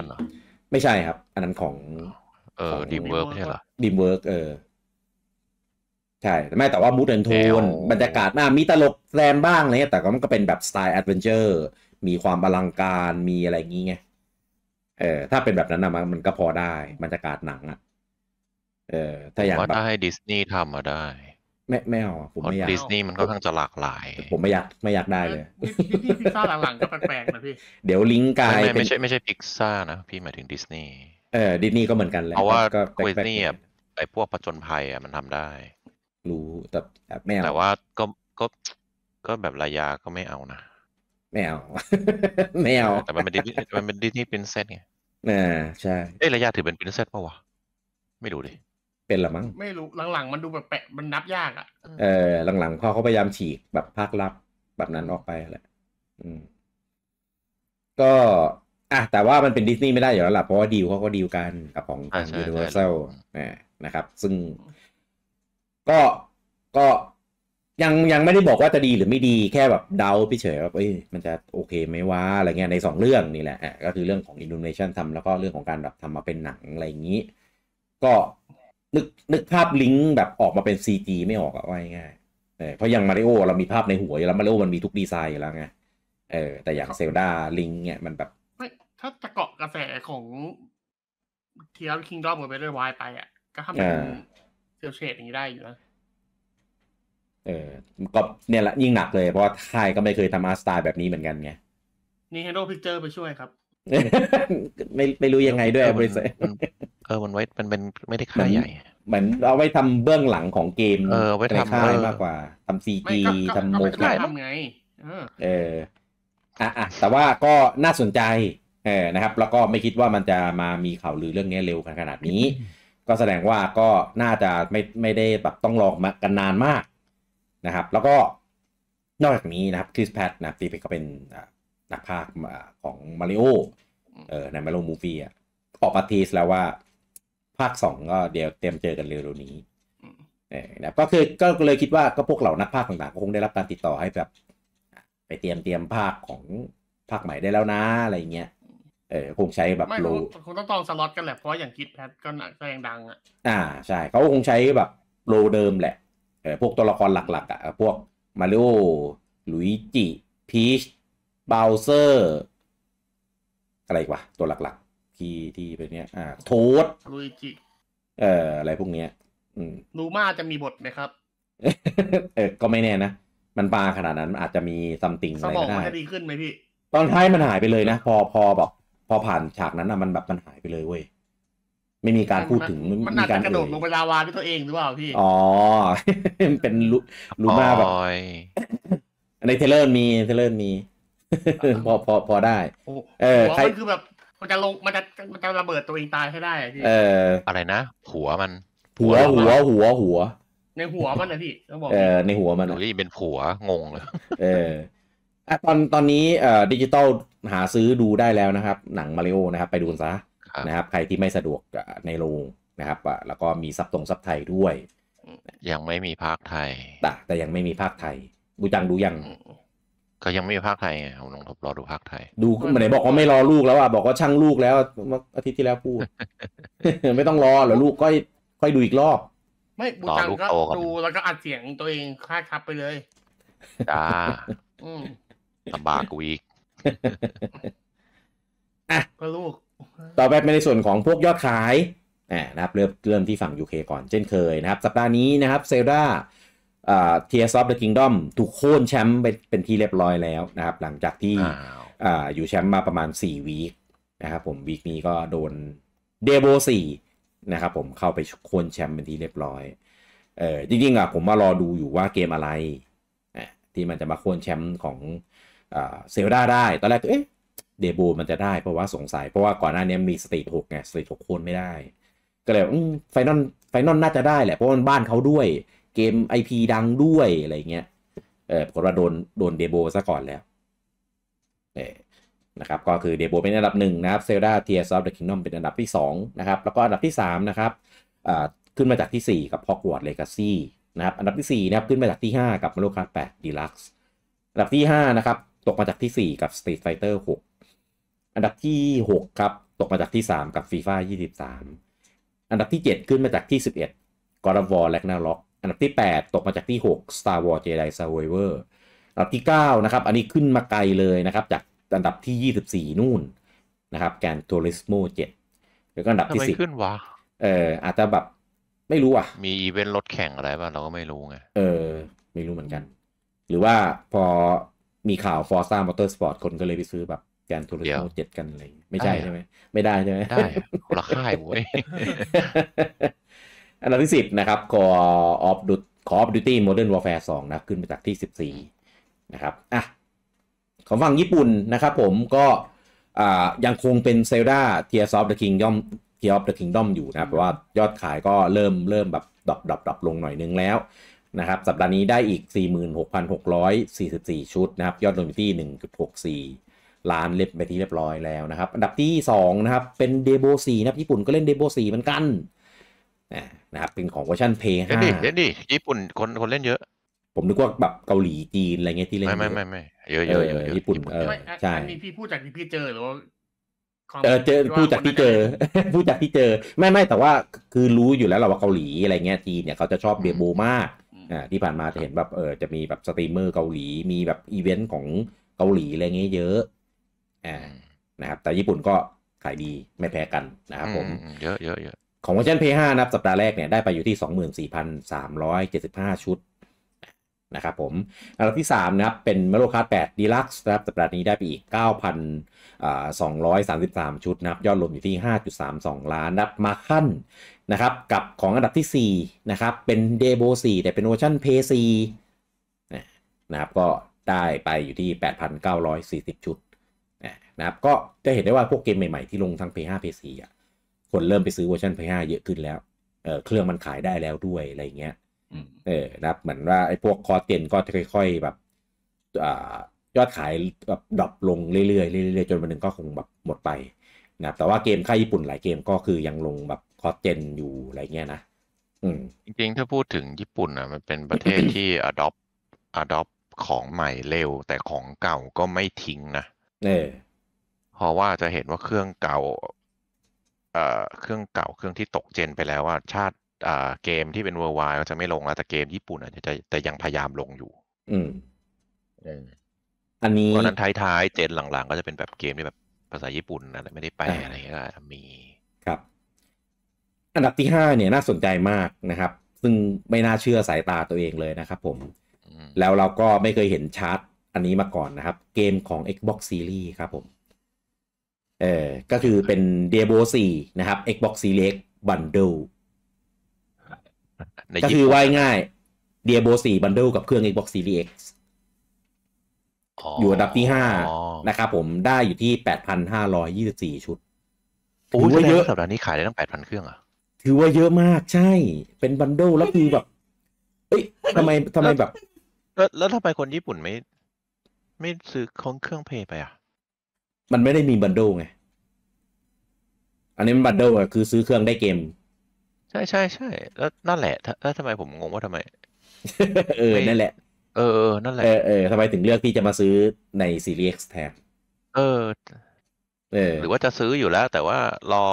ไม่ใช่ครับ อันนั้นของ เออดีมเวิร์กใช่หรอดีมเวิร์กเออ ใช่ แต่ไม่แต่ว่ามูดแอนโทนบรรยากาศน่ามีตลกแรมบ้างอะไรเงี้ยแต่ก็มันก็เป็นแบบสไตล์แอดเวนเจอร์มีความบลังการมีอะไรอย่างี้ไงเออถ้าเป็นแบบนั้นนะมันก็พอได้บรรยากาศหนังอะเออถ้าอยากแบบถ้าให้ดิสนีย์ทำมาได้ไม่ไม่เอาผมไม่อยากดิสนีย์มันก็ค่อน้งจะหลากหลายผมไม่อยากไม่อยากได้เลยดิสนีย์พิกซ่าหลังๆก็แปลกๆนะพี่เดี๋ยวลิงก์กายไม่ใช่ไม่ใช่พิกซ่านะพี่หมายถึงดิสนีย์เออดิสนีย์ก็เหมือนกันแหละเพราะว่าดิสนีย์ไอ้พวกผจญภัยอ่ะมันทำได้ รู้แต่แม่แต่ว่า ก็ก็ก็แบบระยะก็ไม่เอานะไม่เอา ไม่เอา แต่มันเป็นดิมันเป็นดิสนีย์ปรินเซสไงน่าใช่ เอ้ระยะถือเป็นปรินเซสป่าวะ ไม่รู้ดิ เป็นหรือมั้ง ไม่รู้หลังๆ มันดูแบบแปะ มันนับยาก อ่ะ เออ หลังๆพอเขาพยายามฉีก แบบภาคลับแบบนั้นออกไปแหละอืมก็อ่ะแต่ว่ามันเป็นดิสนีย์ไม่ได้อยู่แล้วล่ะเพราะว่าดีลเขาก็ดีลกันกับของงยูนิเวอร์แซลนะครับ ซึ่ง ก็ก็ยังยังไม่ได้บอกว่าจะดีหรือไม่ดีแค่แบบเดาพี่เฉยว่าเอ้ยมันจะโอเคไหมวะอะไรเงี้ยใน2เรื่องนี่แหละอ่ะก็คือเรื่องของ Illumination ทำแล้วก็เรื่องของการแบบทำมาเป็นหนังอะไรอย่างนี้ ก็นึกนึกภาพลิงก์แบบออกมาเป็น CG ไม่ออกอะว่าง่ายเพราะอย่างมาริโอเรามีภาพในหัวแล้วมาริโอมันมีทุกดีไซน์แล้วไงเออแต่อย่างเซลดาลิง์เนี่ยมันแบบถ้าจะเกาะกระแสของเทียร์คิงดอมกับเบเดอร์ไวไปอ่ะก็ทำเป็นเซลเชดอย่างนี้ได้อยู่นะเออก็เนี่ยแหละยิ่งหนักเลย เพราะว่าไทยก็ไม่เคยทำอาร์ตสไตล์แบบนี้เหมือนกันไง นี่ฮโร่พิกเจอร์ไปช่วยครับ ไม่ไม่รู้ยังไงด้วยบริษัทเออมันไว้ มันเป็นไม่ได้ค่ายใหญ่ เหมือนเอาไว้ทำเบื้องหลังของเกม เออไว้ทำค่ายมากกว่าทำซีจีทำโมกะทำไงเออ อ่ะอ่ะแต่ว่าก็น่าสนใจเออนะครับ แล้วก็ไม่คิดว่ามันจะมามีข่าวลือเรื่องนี้เร็วขนาดนี้ ก็แสดงว่าก็น่าจะไม่ไม่ได้แบบต้องรอมากันนานมากนะครับแล้วก็นอกจากนี้นะครับคริสแพทนะตที่เก็เป็นนักภาคของมาริโอเออในมาริโอมูฟี่อ่ะออกมาทีสแล้วว่า ภาคสองก็เดี๋ยวเตรียมเจอกันเร็วๆนี้นะก็คือก็เลยคิดว่าก็พวกเหล่านักภาคต่างๆ ก็คงได้รับการติดต่อให้แบบ ไปเตรียมเตรียมภาคของภาคใหม่ได้แล้วนะอะไรเงี้ยเออคงใช้แบบโลรูคงต้องจองสล็อตกันแหละ เพราะอย่างคิดแพทก็หนักแงดังอ่ะอ่าใช่เขาคงใช้แบบโลเดิมแหละพวกตัวละครหลักๆอ่ะพวกมาริโอลุยจิ พีชบาเซอร์อะไรกว่า ตัวหลัก ๆ ที่ที่เป็นเนี้ย อ่าโทสลุยจิ เอ่ออะไรพวกเนี้ย อืม ลูมาจะมีบทไหมครับ เออก็ไม่แน่นะ มันปลาขนาดนั้นอาจจะมีซัมติงอะไรก็ได้สมองจะดีขึ้นไหมพี่ตอนท้ายมันหายไปเลยนะพอพอแบบพอผ่านฉากนั้นอ่ะมันแบบมันหายไปเลยเว้ยไม่มีการพูดถึงมันมีการกระโดดลงไปลาวาด้วยตัวเองหรือเปล่าพี่ อ๋อ เป็นลูมาแบบในเทเลอร์มีเทเลอร์มี พอพอพอได้เออใครคือแบบมันจะลงมันจะมันจะระเบิดตัวเองตายให้ได้พี่เออ อะไรนะ หัวมัน หัว หัว หัวหัว ในหัวมันนะพี่ต้องบอกเออในหัวมันหรือเป็นผัวงงเลย เออตอนตอนนี้ เอ่อดิจิตอลหาซื้อดูได้แล้วนะครับ หนังมาริโอนะครับ ไปดูกันซะนะครับใครที่ไม่สะดวกในโรงนะครับแล้วก็มีซับตรงซับไทยด้วยยังไม่มีภาคไทยแต่แต่ยังไม่มีภาคไทยดูจังดูยังก็ยังไม่มีภาคไทยไงผมลองทบรอดูภาคไทย ดูไหนบอกว่าไม่รอลูกแล้วอ่ะบอกว่าช่างลูกแล้วอาทิตย์ที่แล้วพูด ไม่ต้องรอหรอลูกก็ค่อยดูอีกรอบไม่ดูจังก็ดูแล้วก็อัดเสียงตัวเองค่าทับไปเลยจ้าลำบากกูอีกอ่ะก็ลูกต่อไปเป็นในส่วนของพวกยอดขายนะครับเริ่มเริ่มที่ฝั่ง UK ก่อนเช่นเคยนะครับ สัปดาห์นี้นะครับเซเลดาเทียร์ซอฟต์เดอะคิงดอมถูกโค่นแชมป์เป็นที่เรียบร้อยแล้วนะครับ หลังจากที่ออยู่แชมป์มาประมาณ4วีคนะครับผมวีคนี้ก็โดนเดโบสี่นะครับผมเข้าไปโค่นแชมป์เป็นที่เรียบร้อยเออจริงๆอ่ะผมมารอดูอยู่ว่าเกมอะไรที่มันจะมาโค่นแชมป์ของเซลดาได้ตอนแรกเอ๊ะเดบูมันจะได้เพราะว่าสงสัยเพราะว่าก่อนหน้านี้มีสตรีทหกไงสตรีทหกโค่นไม่ได้ ก็เลยไฟนอลไฟนอลน่าจะได้แหละ เพราะมันบ้านเขาด้วยเกมไพีดังด้วย อะไรเงี้ยเออผลว่าโดนโดนเดโบซะก่อนแล้วเออนะครับก็คือเดโบเป็นอันดับหนึ่งนะครับเซลดาเทียซอฟเดอะคิงดอมเป็นอันดับที่สองนะครับแล้วก็อันดับที่สามนะครับอ่าขึ้นมาจากที่สี่กับพอกวอร์ดเลกาซี่นะครับอันดับที่สี่นะครับขึ้นมาจากที่ห้ากับมาร a คาร์แปดดีลักซ์อันดับที่ห้านะครับตกมาจากที่สี่กับสตรีทไฟเตอร์หกอันดับที่ 6 ครับ ตกมาจากที่ 3 กับฟีฟ่า23 อันดับที่ 7 ขึ้นมาจากที่ 11 God of War Ragnarok อันดับที่ 8 ตกมาจากที่ 6 Star Wars Jedi Survivor อันดับที่9นะครับอันนี้ขึ้นมาไกลเลยนะครับ จากอันดับที่ 24นู่นนะครับแกนทัวริสโมเจ็ดแล้วก็อันดับที่สิบขึ้นวะเอออาจจะแบบไม่รู้อ่ะ มีอีเวนต์รถแข่งอะไรบ้างเราก็ไม่รู้ไงเออ ไม่รู้เหมือนกัน หรือว่าพอมีข่าวฟอร์ซ่ามอเตอร์สปอร์ตคนก็เลยไปซื้อแบบการตัรเลขเจ็ดกันอะไรไม่ใช่ใช่ไหมไม่ได้ใช่ไหมได้คนละค่ายโว้ยอันดับที่สิบนะครับออฟด o ด d อออ Call of Duty Modern w แฟร์สองนะขึ้นมาจากที่สิบสี่นะครับอ่ะของฝั่งญี่ปุ่นนะครับผมก็ยังคงเป็นเซาเทียซอฟต์เดอะคิงย่อมเทียซอฟต์เดอะคิงด้ออมยู่นะเพราะว่ายอดขายก็เริ่มเริ่มแบบดรอปดรอปดรอปลงหน่อยนึงแล้วนะครับ สัปดาห์นี้ได้อีก 46,644ชุดนะครับยอดรนมิตี่1.64ล้านเล็บไปที่เรียบร้อยแล้วนะครับอันดับที่2นะครับ เป็นเดโบสีนะครับญี่ปุ่นก็เล่นเดโบสีเหมือนกันนะครับเป็นของเวอร์ชันเพย์ห้าเล่นดิเล่นดิญี่ปุ่นคนคนเล่นเยอะ ผมนึกว่าแบบเกาหลีจีนอะไรเงี้ยที่เล่นไม่ไม่ไม่ไม่เยอะเยอะเยอะญี่ปุ่นเออใช่มีพี่พูดจากที่พี่เจอหรือว่าเออเจอพูดจากที่เจอ พูดจากที่เจอไม่ไม่แต่ว่าคือรู้อยู่แล้วเราว่าเกาหลีอะไรเงี้ยจีนเนี่ยเขาจะชอบเดโบมากอ่าที่ผ่านมาจะเห็นแบบเออจะมีแบบสตรีมเมอร์เกาหลีมีแบบอีเวนต์ของเกาหลีอะไรเงี้ยเยอะอ่านะครับ แต่ญี่ปุ่นก็ขายดีไม่แพ้กันนะครับผม เยอะเยอะเยอะของเวอร์ชัน Play 5นะครับ สัปดาห์แรกเนี่ย ได้ไปอยู่ที่ 24,375 ชุด นะครับผม อันดับที่3นะครับ เป็นมารโลคาร์ด8ดีลักซ์นะครับ สัปดาห์นี้ได้ไปอีก 9,233 ชุดนะครับ ยอดรวมอยู่ที่ 5.32 ล้านนับ มาขั้นนะครับ กับของอันดับที่4นะครับ เป็นเดโบ4แต่เป็นเวอร์ชัน Play นะครับ ก็ได้ไปอยู่ที่ 8,940 ชุดนะครับก็จะเห็นได้ว่าพวกเกมใหม่ ๆ ที่ลงทั้ง P5 P4 อ่ะคนเริ่มไปซื้อเวอร์ชัน P5 เยอะขึ้นแล้วเออเครื่องมันขายได้แล้วด้วย อะไรเงี้ยเออนะครับ เหมือนว่าไอ้พวกคอเตนก็ค่อย ๆ แบบอ่ายอดขายแบบดรอปลงเรื่อยๆเรื่อยๆ จนวันหนึ่งก็คงแบบหมดไปนะครับแต่ว่าเกมค่ายญี่ปุ่นหลายเกมก็คือยังลงแบบคอเตนอยู่อะไรเงี้ยนะจริงๆ ถ้าพูดถึงญี่ปุ่นอ่ะมันเป็นประเทศที่ adopt adopt ของใหม่เร็ว แต่ของเก่าก็ไม่ทิ้งนะเเพราะว่าจะเห็นว่าเครื่องเก่าเอ่อเครื่องเก่าเครื่องที่ตกเจนไปแล้วว่าชาติเกมที่เป็นเวอร์ไวก็จะไม่ลงแล้วแต่เกมญี่ปุ่นอาจจะแต่ยังพยายามลงอยู่ อืมอันนี้รานนั้นท้ายๆเจนหลัง ๆ ก็จะเป็นแบบเกมที่แบบภาษาญี่ปุ่นอะไรไม่ได้แปลอะไรเงี้ยมี ครับ อันดับที่ห้าเนี่ยน่าสนใจมากนะครับ ซึ่งไม่น่าเชื่อสายตาตัวเองเลยนะครับ ผมแล้วเราก็ไม่เคยเห็นชาร์ตอันนี้มาก่อนนะครับ เกมของ Xbox Series ครับผมเออก็คือเป็น Diablo 4 นะครับ Xbox Series X Bundle ก็คือว่ายง่าย Diablo 4 Bundle กับเครื่อง Xbox Series X อยู่อันดับที่ 5 นะครับ ผมได้อยู่ที่ 8,524 ชุดถือว่าเยอะสัปดาห์นี้ขายได้ตั้ง8,000 เครื่องอ่ะถือว่าเยอะมากใช่เป็นบันเดลแล้วคือแบบ เอ้ยทำไมทำไมแบบ แล้วทำไมคนญี่ปุ่นไม่ ไม่ซื้อของเครื่องเพย์ไปอ่ะมันไม่ได้มีบันโดไง อันนี้มันบันโดอะคือซื้อเครื่องได้เกม ใช่ใช่ใช่แล้วนั่นแหละแล้วทำไมผมงงว่าทำไม เออ นั่นแหละ เออ นั่นแหละเออเออทำไมถึงเลือกที่จะมาซื้อในซีรีส์แทนเออเออ หรือว่าจะซื้ออยู่แล้วแต่ว่ารอ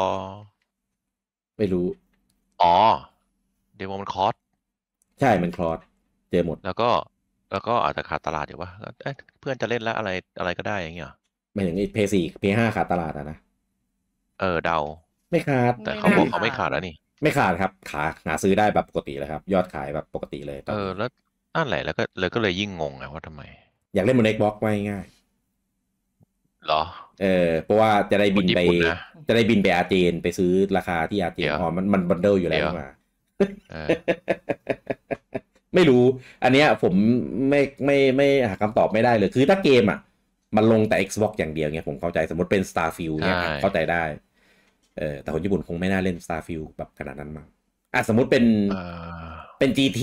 ไม่รู้อ๋อเดโมมันคอสใช่มันคอสเจอหมดแล้วก็แล้วก็อาจจะขาดตลาดอยู่ว่าเพื่อนจะเล่นแล้วอะไรอะไรก็ได้อย่างเงี้ยหมายถึงไอ้เพย์สี่เพย์ห้าขาดตลาดอะนะ เออเดา ไม่ขาด แต่เขาบอกเขาไม่ขาดแล้วนี่ ไม่ขาดครับ ขา หาซื้อได้แบบปกติเลยครับ ยอดขายแบบปกติเลย เออแล้วนั่นแหละแล้วก็เลยก็เลยยิ่งงงไงว่าทำไม อยากเล่นบนเ x ็อกไว้ง่ายหรอ เออ เพราะว่าจะได้บินไปจะได้บินไปอาเจนไปซื้อราคาที่อาเจนพอมันมันบันเดิลอยู่แล้วมาไม่รู้ อันเนี้ยผมไม่ไม่ไม่หาคำตอบไม่ได้เลย คือถ้าเกมอ่ะมันลงแต่ Xbox อย่างเดียวเงี่ยผมเข้าใจสมมติเป็น Starfield เนี่ยเข้าใจได้ เออแต่คนญี่ปุ่นคงไม่น่าเล่น Starfield แบบขนาดนั้นมั้งอ่ะสมมติเป็นเป็น GT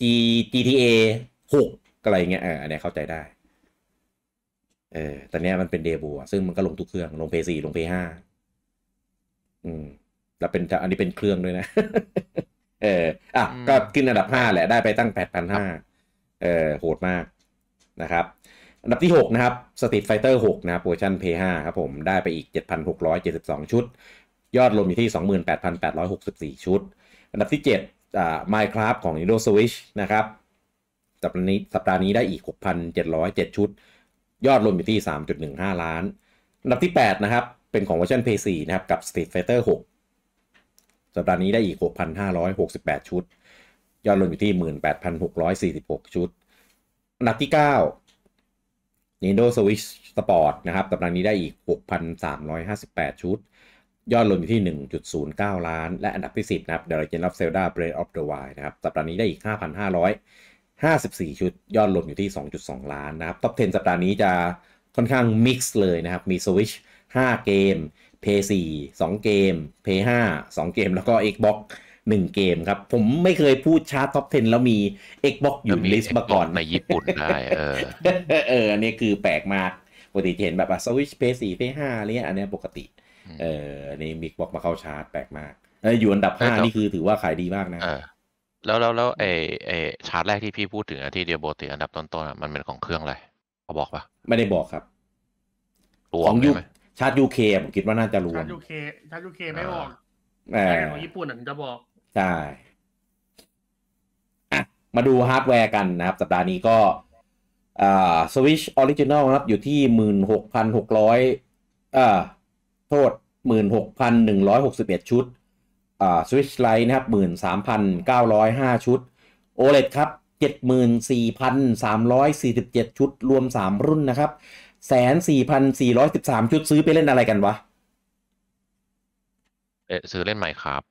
G GTA หกอะไรเงี้ยออะอันนี้เข้าใจได้ เออแต่เนี้ยมันเป็นเดบวซึ่งมันก็ลงทุกเครื่องลง PS4 ลง PS5 อืมแล้วเป็นอันนี้เป็นเครื่องด้วยนะ เอออ่ะก็ขึ้นอันดับห้าแหละได้ไปตั้งแปดพันห้าเออโหดมากนะครับันดับที่6นะครับ Street Fighter 6 นะครับเวอร์ชัน p l a 5ครับผมได้ไปอีก 7,672 ชุด ยอดรวมอยู่ที่28,864ชุดอันดับที่7อ่า Minecraft ของ Nintendo Switch นะครับสัปดาห์นี้สัปดาห์นี้ได้อีก6,707ชุดยอดรวมอยู่ที่ 3.15 ล้านอันดับที่8นะครับเป็นของเวอร์ชัน p l a 4นะครับกับ Street Fighter 6 สัปดาห์นี้ได้อีก6,568ชุดยอดรวมอยู่ที่ 18,646 ชุดอันดับที่ 9 Nintendo Switch Sport นะครับกำลังนี้ได้อีก 6,358 ชุด ยอดรวมอยู่ที่ 1.09 ล้านและอันดับที่ 10 นะครับ The Legend of Zelda Breath of the Wild นะครับสัปดาห์นี้ได้อีก 5,554 ชุด ยอดรวมอยู่ที่ 2.2 ล้านนะครับท็อป10 สัปดาห์นี้จะค่อนข้างมิกซ์เลยนะครับ มี Switch 5 เกม p 4 2 เกม p 5 2 เกมแล้วก็ Xbox หนึ่งเกมครับ ผมไม่เคยพูดชาร์ตท็อป10 แล้วมี Xbox อยู่ลิสต์มาก่อนในญี่ปุ่นได้เออ เอออันนี้คือแปลกมาก ปกติเห็นแบบสวิชเพย์สี่เพย์ห้าอะไรเงี้ย อันนี้ปกติ เอออันนี้มิกบอกมาเข้าชาร์ตแปลกมากเอออยู่อันดับห้านี่คือถือว่าขายดีมากนะ แล้วแล้วแล้วไอไอชาร์ตแรกที่พี่พูดถึงที่เดียวโบติอันดับต้นๆมันเป็นของเครื่องอะไรเขาบอกปะไม่ได้บอกครับวของยูชาร์ตยูเคผมคิดว่าน่าจะรวมชาร์ตยูเคชาร์ตยูเคไม่บอกแต่ของญี่ปุ่นถึงจะบอกใช่อ่ะมาดูฮาร์ดแวร์กัน นะครับสัปดาห์นี้ก็อ่า Switch Original นะครับ อยู่ที่ 16,600เอ่อโทษ 16,161 ชุดอ่า Switch Lite นะครับ 13,905 ชุด OLED ครับ 74,347 ชุดรวม 3 รุ่นนะครับแสนสี่พันสี่ร้อยสิบสามชุดซื้อไปเล่นอะไรกันวะเอซื้อเล่นใหม่ครับ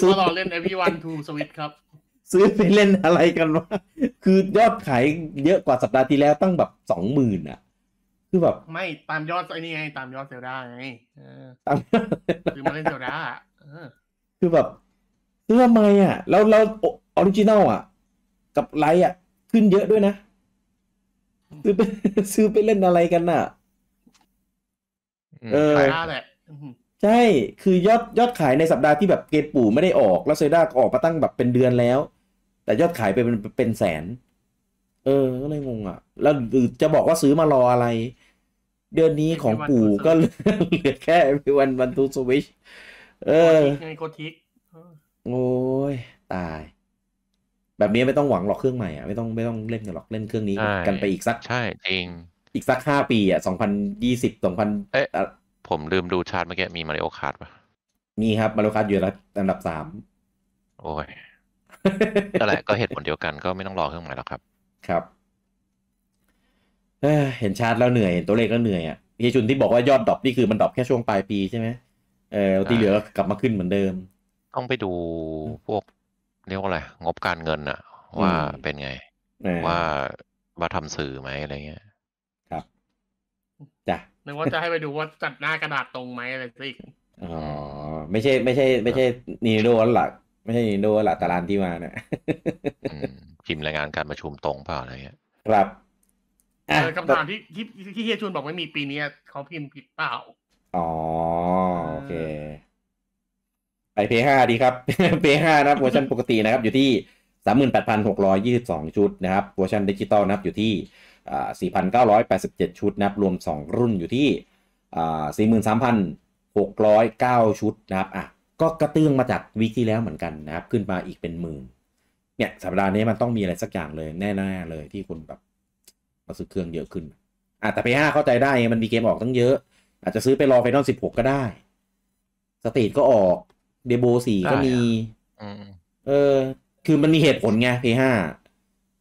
ซื้อวารอเล่น everyone to switch ครับ ซื้อไปเล่นอะไรกันวะ คือยอดขายเยอะกว่าสัปดาห์ที่แล้วตั้งแบบสองหมื่นอ่ะ คือแบบไม่ตามยอดไอ้นี่ไงตามยอดเซลดาไงตามคือมาเล่นเซลดาคือแบบซื้อทำไมอ่ะ แล้วเราออริจินอลอ่ะ กับไลท์อ่ะ ขึ้นเยอะด้วยนะ ซื้อไปซื้อไปเล่นอะไรกันน่ะ เออขาย้แหละใช่ คือยอดยอดขายในสัปดาห์ที่แบบเกตปู่ไม่ได้ออกแล้วเซด้าออกมาตั้งแบบเป็นเดือนแล้ว แต่ยอดขายไปเป็นเป็นแสน เออก็เลยงงอ่ะ แล้วจะบอกว่าซื้อมารออะไร เดือนนี้ของปู่ก็เหลือแค่วันวันทูสวิชเออโคทิกโอ้ยตาย แบบนี้ไม่ต้องหวังหรอกเครื่องใหม่อ่ะ ไม่ต้องไม่ต้องเล่นกันหรอกเล่นเครื่องนี้กันไปอีกสัก ใช่ เอง อีกสักห้าปีอ่ะสองพันยี่สิบสองพันผมลืมดูชาร์ตเมื่อกี้มีมาริโอคาร์ดปะมีครับ มาริโอคาร์ดอยู่อันดับสามโอ้ยก็แหละก็เหตุผลเดียวกันก็ไม่ต้องรอเครื่องใหม่แล้วครับ ครับเห็นชาร์ตแล้วเหนื่อยเห็นตัวเลขก็เหนื่อยอ่ะพี่จุนที่บอกว่ายอดดรอปนี่คือมันดรอปแค่ช่วงปลายปีใช่ไหมเออที่เหลือกลับมาขึ้นเหมือนเดิม ต้องไปดูพวกเรียกว่าอะไรงบการเงินอะว่าเป็นไง ว่าว่าทำสื่อไหมอะไรเงี้ย ครับ จ้ะนึกว่าจะให้ไปดูว่าจัดหน้ากระดาษตรงไหมอะไรสิอ๋อ ไม่ใช่ ไม่ใช่ ไม่ใช่นีโดหลัก ไม่ใช่นีโดหลักตารางที่มาเนี่ยพิมพ์รายงานการประชุมตรงเปล่าอะไรเงี้ย ครับคำถามที่ที่ที่เฮียชุนบอกไม่มีปีนี้เขาพิมพ์ผิดเปล่า อ๋อโอเค ไปเพยห้าดีครับเพยห้านะครับเวอร์ชันปกตินะครับ อยู่ที่สามหมื่นแปดพันหกร้อยี่สิบสองชุด นะครับเวอร์ชันดิจิตอลนะครับ อยู่ที่4,987 ชุดนะครับรวม 2 รุ่นอยู่ที่ 43,609 ชุดนะครับ อ่ะ ก็กระเตื้องมาจากวิกที่แล้วเหมือนกันนะครับ ขึ้นมาอีกเป็นหมื่น เนี่ยสัปดาห์นี้มันต้องมีอะไรสักอย่างเลยแน่ๆ เลยที่คนแบบมาซื้อเครื่องเยอะขึ้น อ่ะแต่ p าเข้าใจได้มันมีเกมออกตั้งเยอะ อาจจะซื้อไปรอไฟนอลบหกก็ได้ สตรีทก็ออก เดโบสี่ก็มีเออ คือมันมีเหตุผลไง p า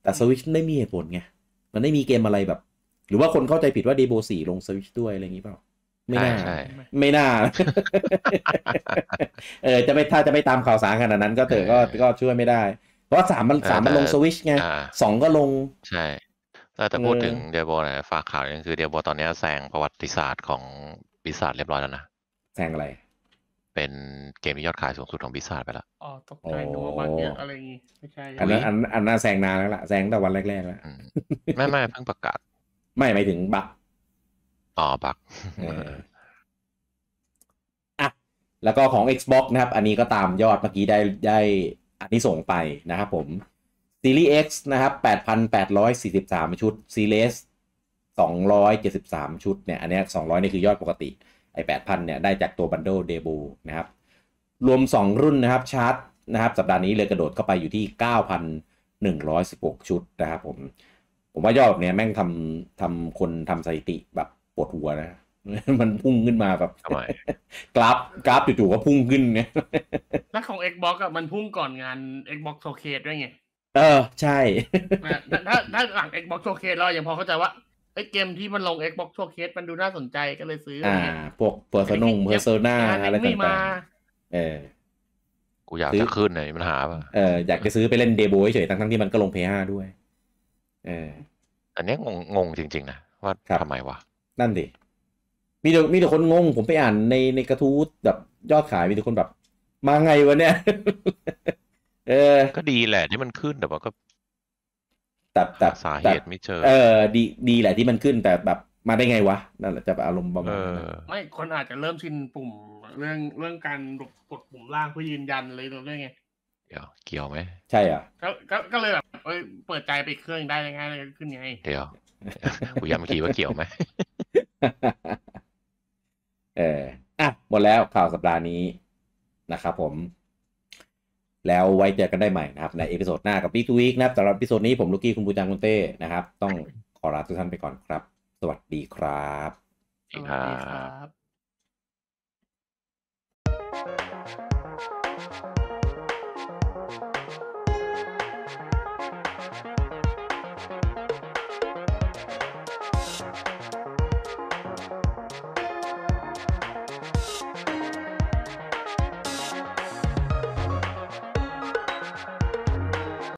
แต่สวิชไม่มีเหตุผลไงมันไม่มีเกมอะไรแบบ หรือว่าคนเข้าใจผิดว่าเดโบสี่ลงสวิชด้วยอะไรอย่างนี้เปล่า ไม่น่าไม่น่าเออจะไม่ถ้าจะไม่ตามข่าวสารขนาดนั้นก็เถอะก็ก็ช่วยไม่ได้ เพราะสามมันสามมันลงสวิชไงสองก็ลงใช่ถ้าจะพูดถึงเดียโบนะฝากข่าวนึงคือเดียโบตอนนี้แซงประวัติศาสตร์ของปีศาจเรียบร้อยแล้วนะแซงอะไรเป็นเกมที่ยอดขายสูงสุดของบิซาร์ไปแล้ว อ๋อ ตกใจนึกว่าบางเนี้ยอะไรอย่างงี้ ไม่ใช่ อันนั้นอันอันน่าแซงนานแล้วล่ะแซงแต่วันแรก ๆ แล้ว ไม่ไม่เพิ่งประกาศ ไม่ไม่ถึงบัก อ๋อ บักอ่ะ แล้วก็ของ Xbox นะครับ อันนี้ก็ตามยอดเมื่อกี้ได้ได้ อันนี้ส่งไปนะครับผมซีรีส์ X นะครับ8,843 ชุดซีรีส์273 ชุดเนี่ย อันนี้200นี่คือยอดปกติไอ้แปดพันเนี่ยได้จากตัวบันโดเดบูนะครับ รวม 2 รุ่นนะครับชาร์ตนะครับ สัปดาห์นี้เลยกระโดดเข้าไปอยู่ที่ 9,116 ชุดนะครับผม ผมว่ายอดเนี้ยแม่งทำทำคนทำสถิติแบบปวดหัวนะ มันพุ่งขึ้นมาแบบกราฟกราฟจู่ๆก็พุ่งขึ้นเนี่ยแล้วของ Xbox อ่ะมันพุ่งก่อนงาน Xbox Showcase ด้วยไง เออ ใช่ถ้าถ้าหลัง Xbox Showcase เรายังพอเข้าใจว่าไอเกมที่มันลง Xbox ช่วเคสมันดูน่าสนใจก็เลยซื้อ อ่าพวกเปอร์ซนงเพอร์เซนาอะไรต่างๆ เออ กูอยากจะขึ้นไหนมันหาป่ะ เอออยากจะซื้อไปเล่นเดโบเฉยทั้งๆ ที่มันก็ลงเพย์ห้าด้วย เออ อันนี้งงงงจริงๆนะว่าทำไมวะ นั่นดิ มีแต่มีแต่คนงง ผมไปอ่านในในกระทู้แบบยอดขายมีแต่คนแบบ มาไงวะเนี่ย เออ ก็ดีแหละที่มันขึ้นแต่ว่าก็ต่แต่สาเหตุไม่เจอเออดีดีแหละที่มันขึ้น แต่แบบมาได้ไงวะนั่นแหละจะอารมณ์ประมาณไม่คนอาจจะเริ่มชินปุ่ม เรื่องเรื่องการกดปุ่มล่างเพื่อยืนยันเลยตรงนี้ไงเดี๋ยว เกี่ยวไหม ใช่อ่ะก็ก็เลยแบบเอ้ยเปิดใจไปเครื่องได้ยังไงขึ้นไงเดี๋ยวกูย้ำเมื่อกี้ว่าเกี่ยวไหมเอออ่ะหมดแล้วข่าวสัปดาห์นี้นะครับผมแล้วไว้เจอกันได้ใหม่นะครับ ในเอพิโซดหน้ากับปีทูวีค e นะครับสำหรับเอพิโซดนี้ผมลูกี้คุณปูจังคุณเต้นะครับ ต้องขอลาทุกท่านไปก่อนครับ สวัสดีครับ สวัสดีครับ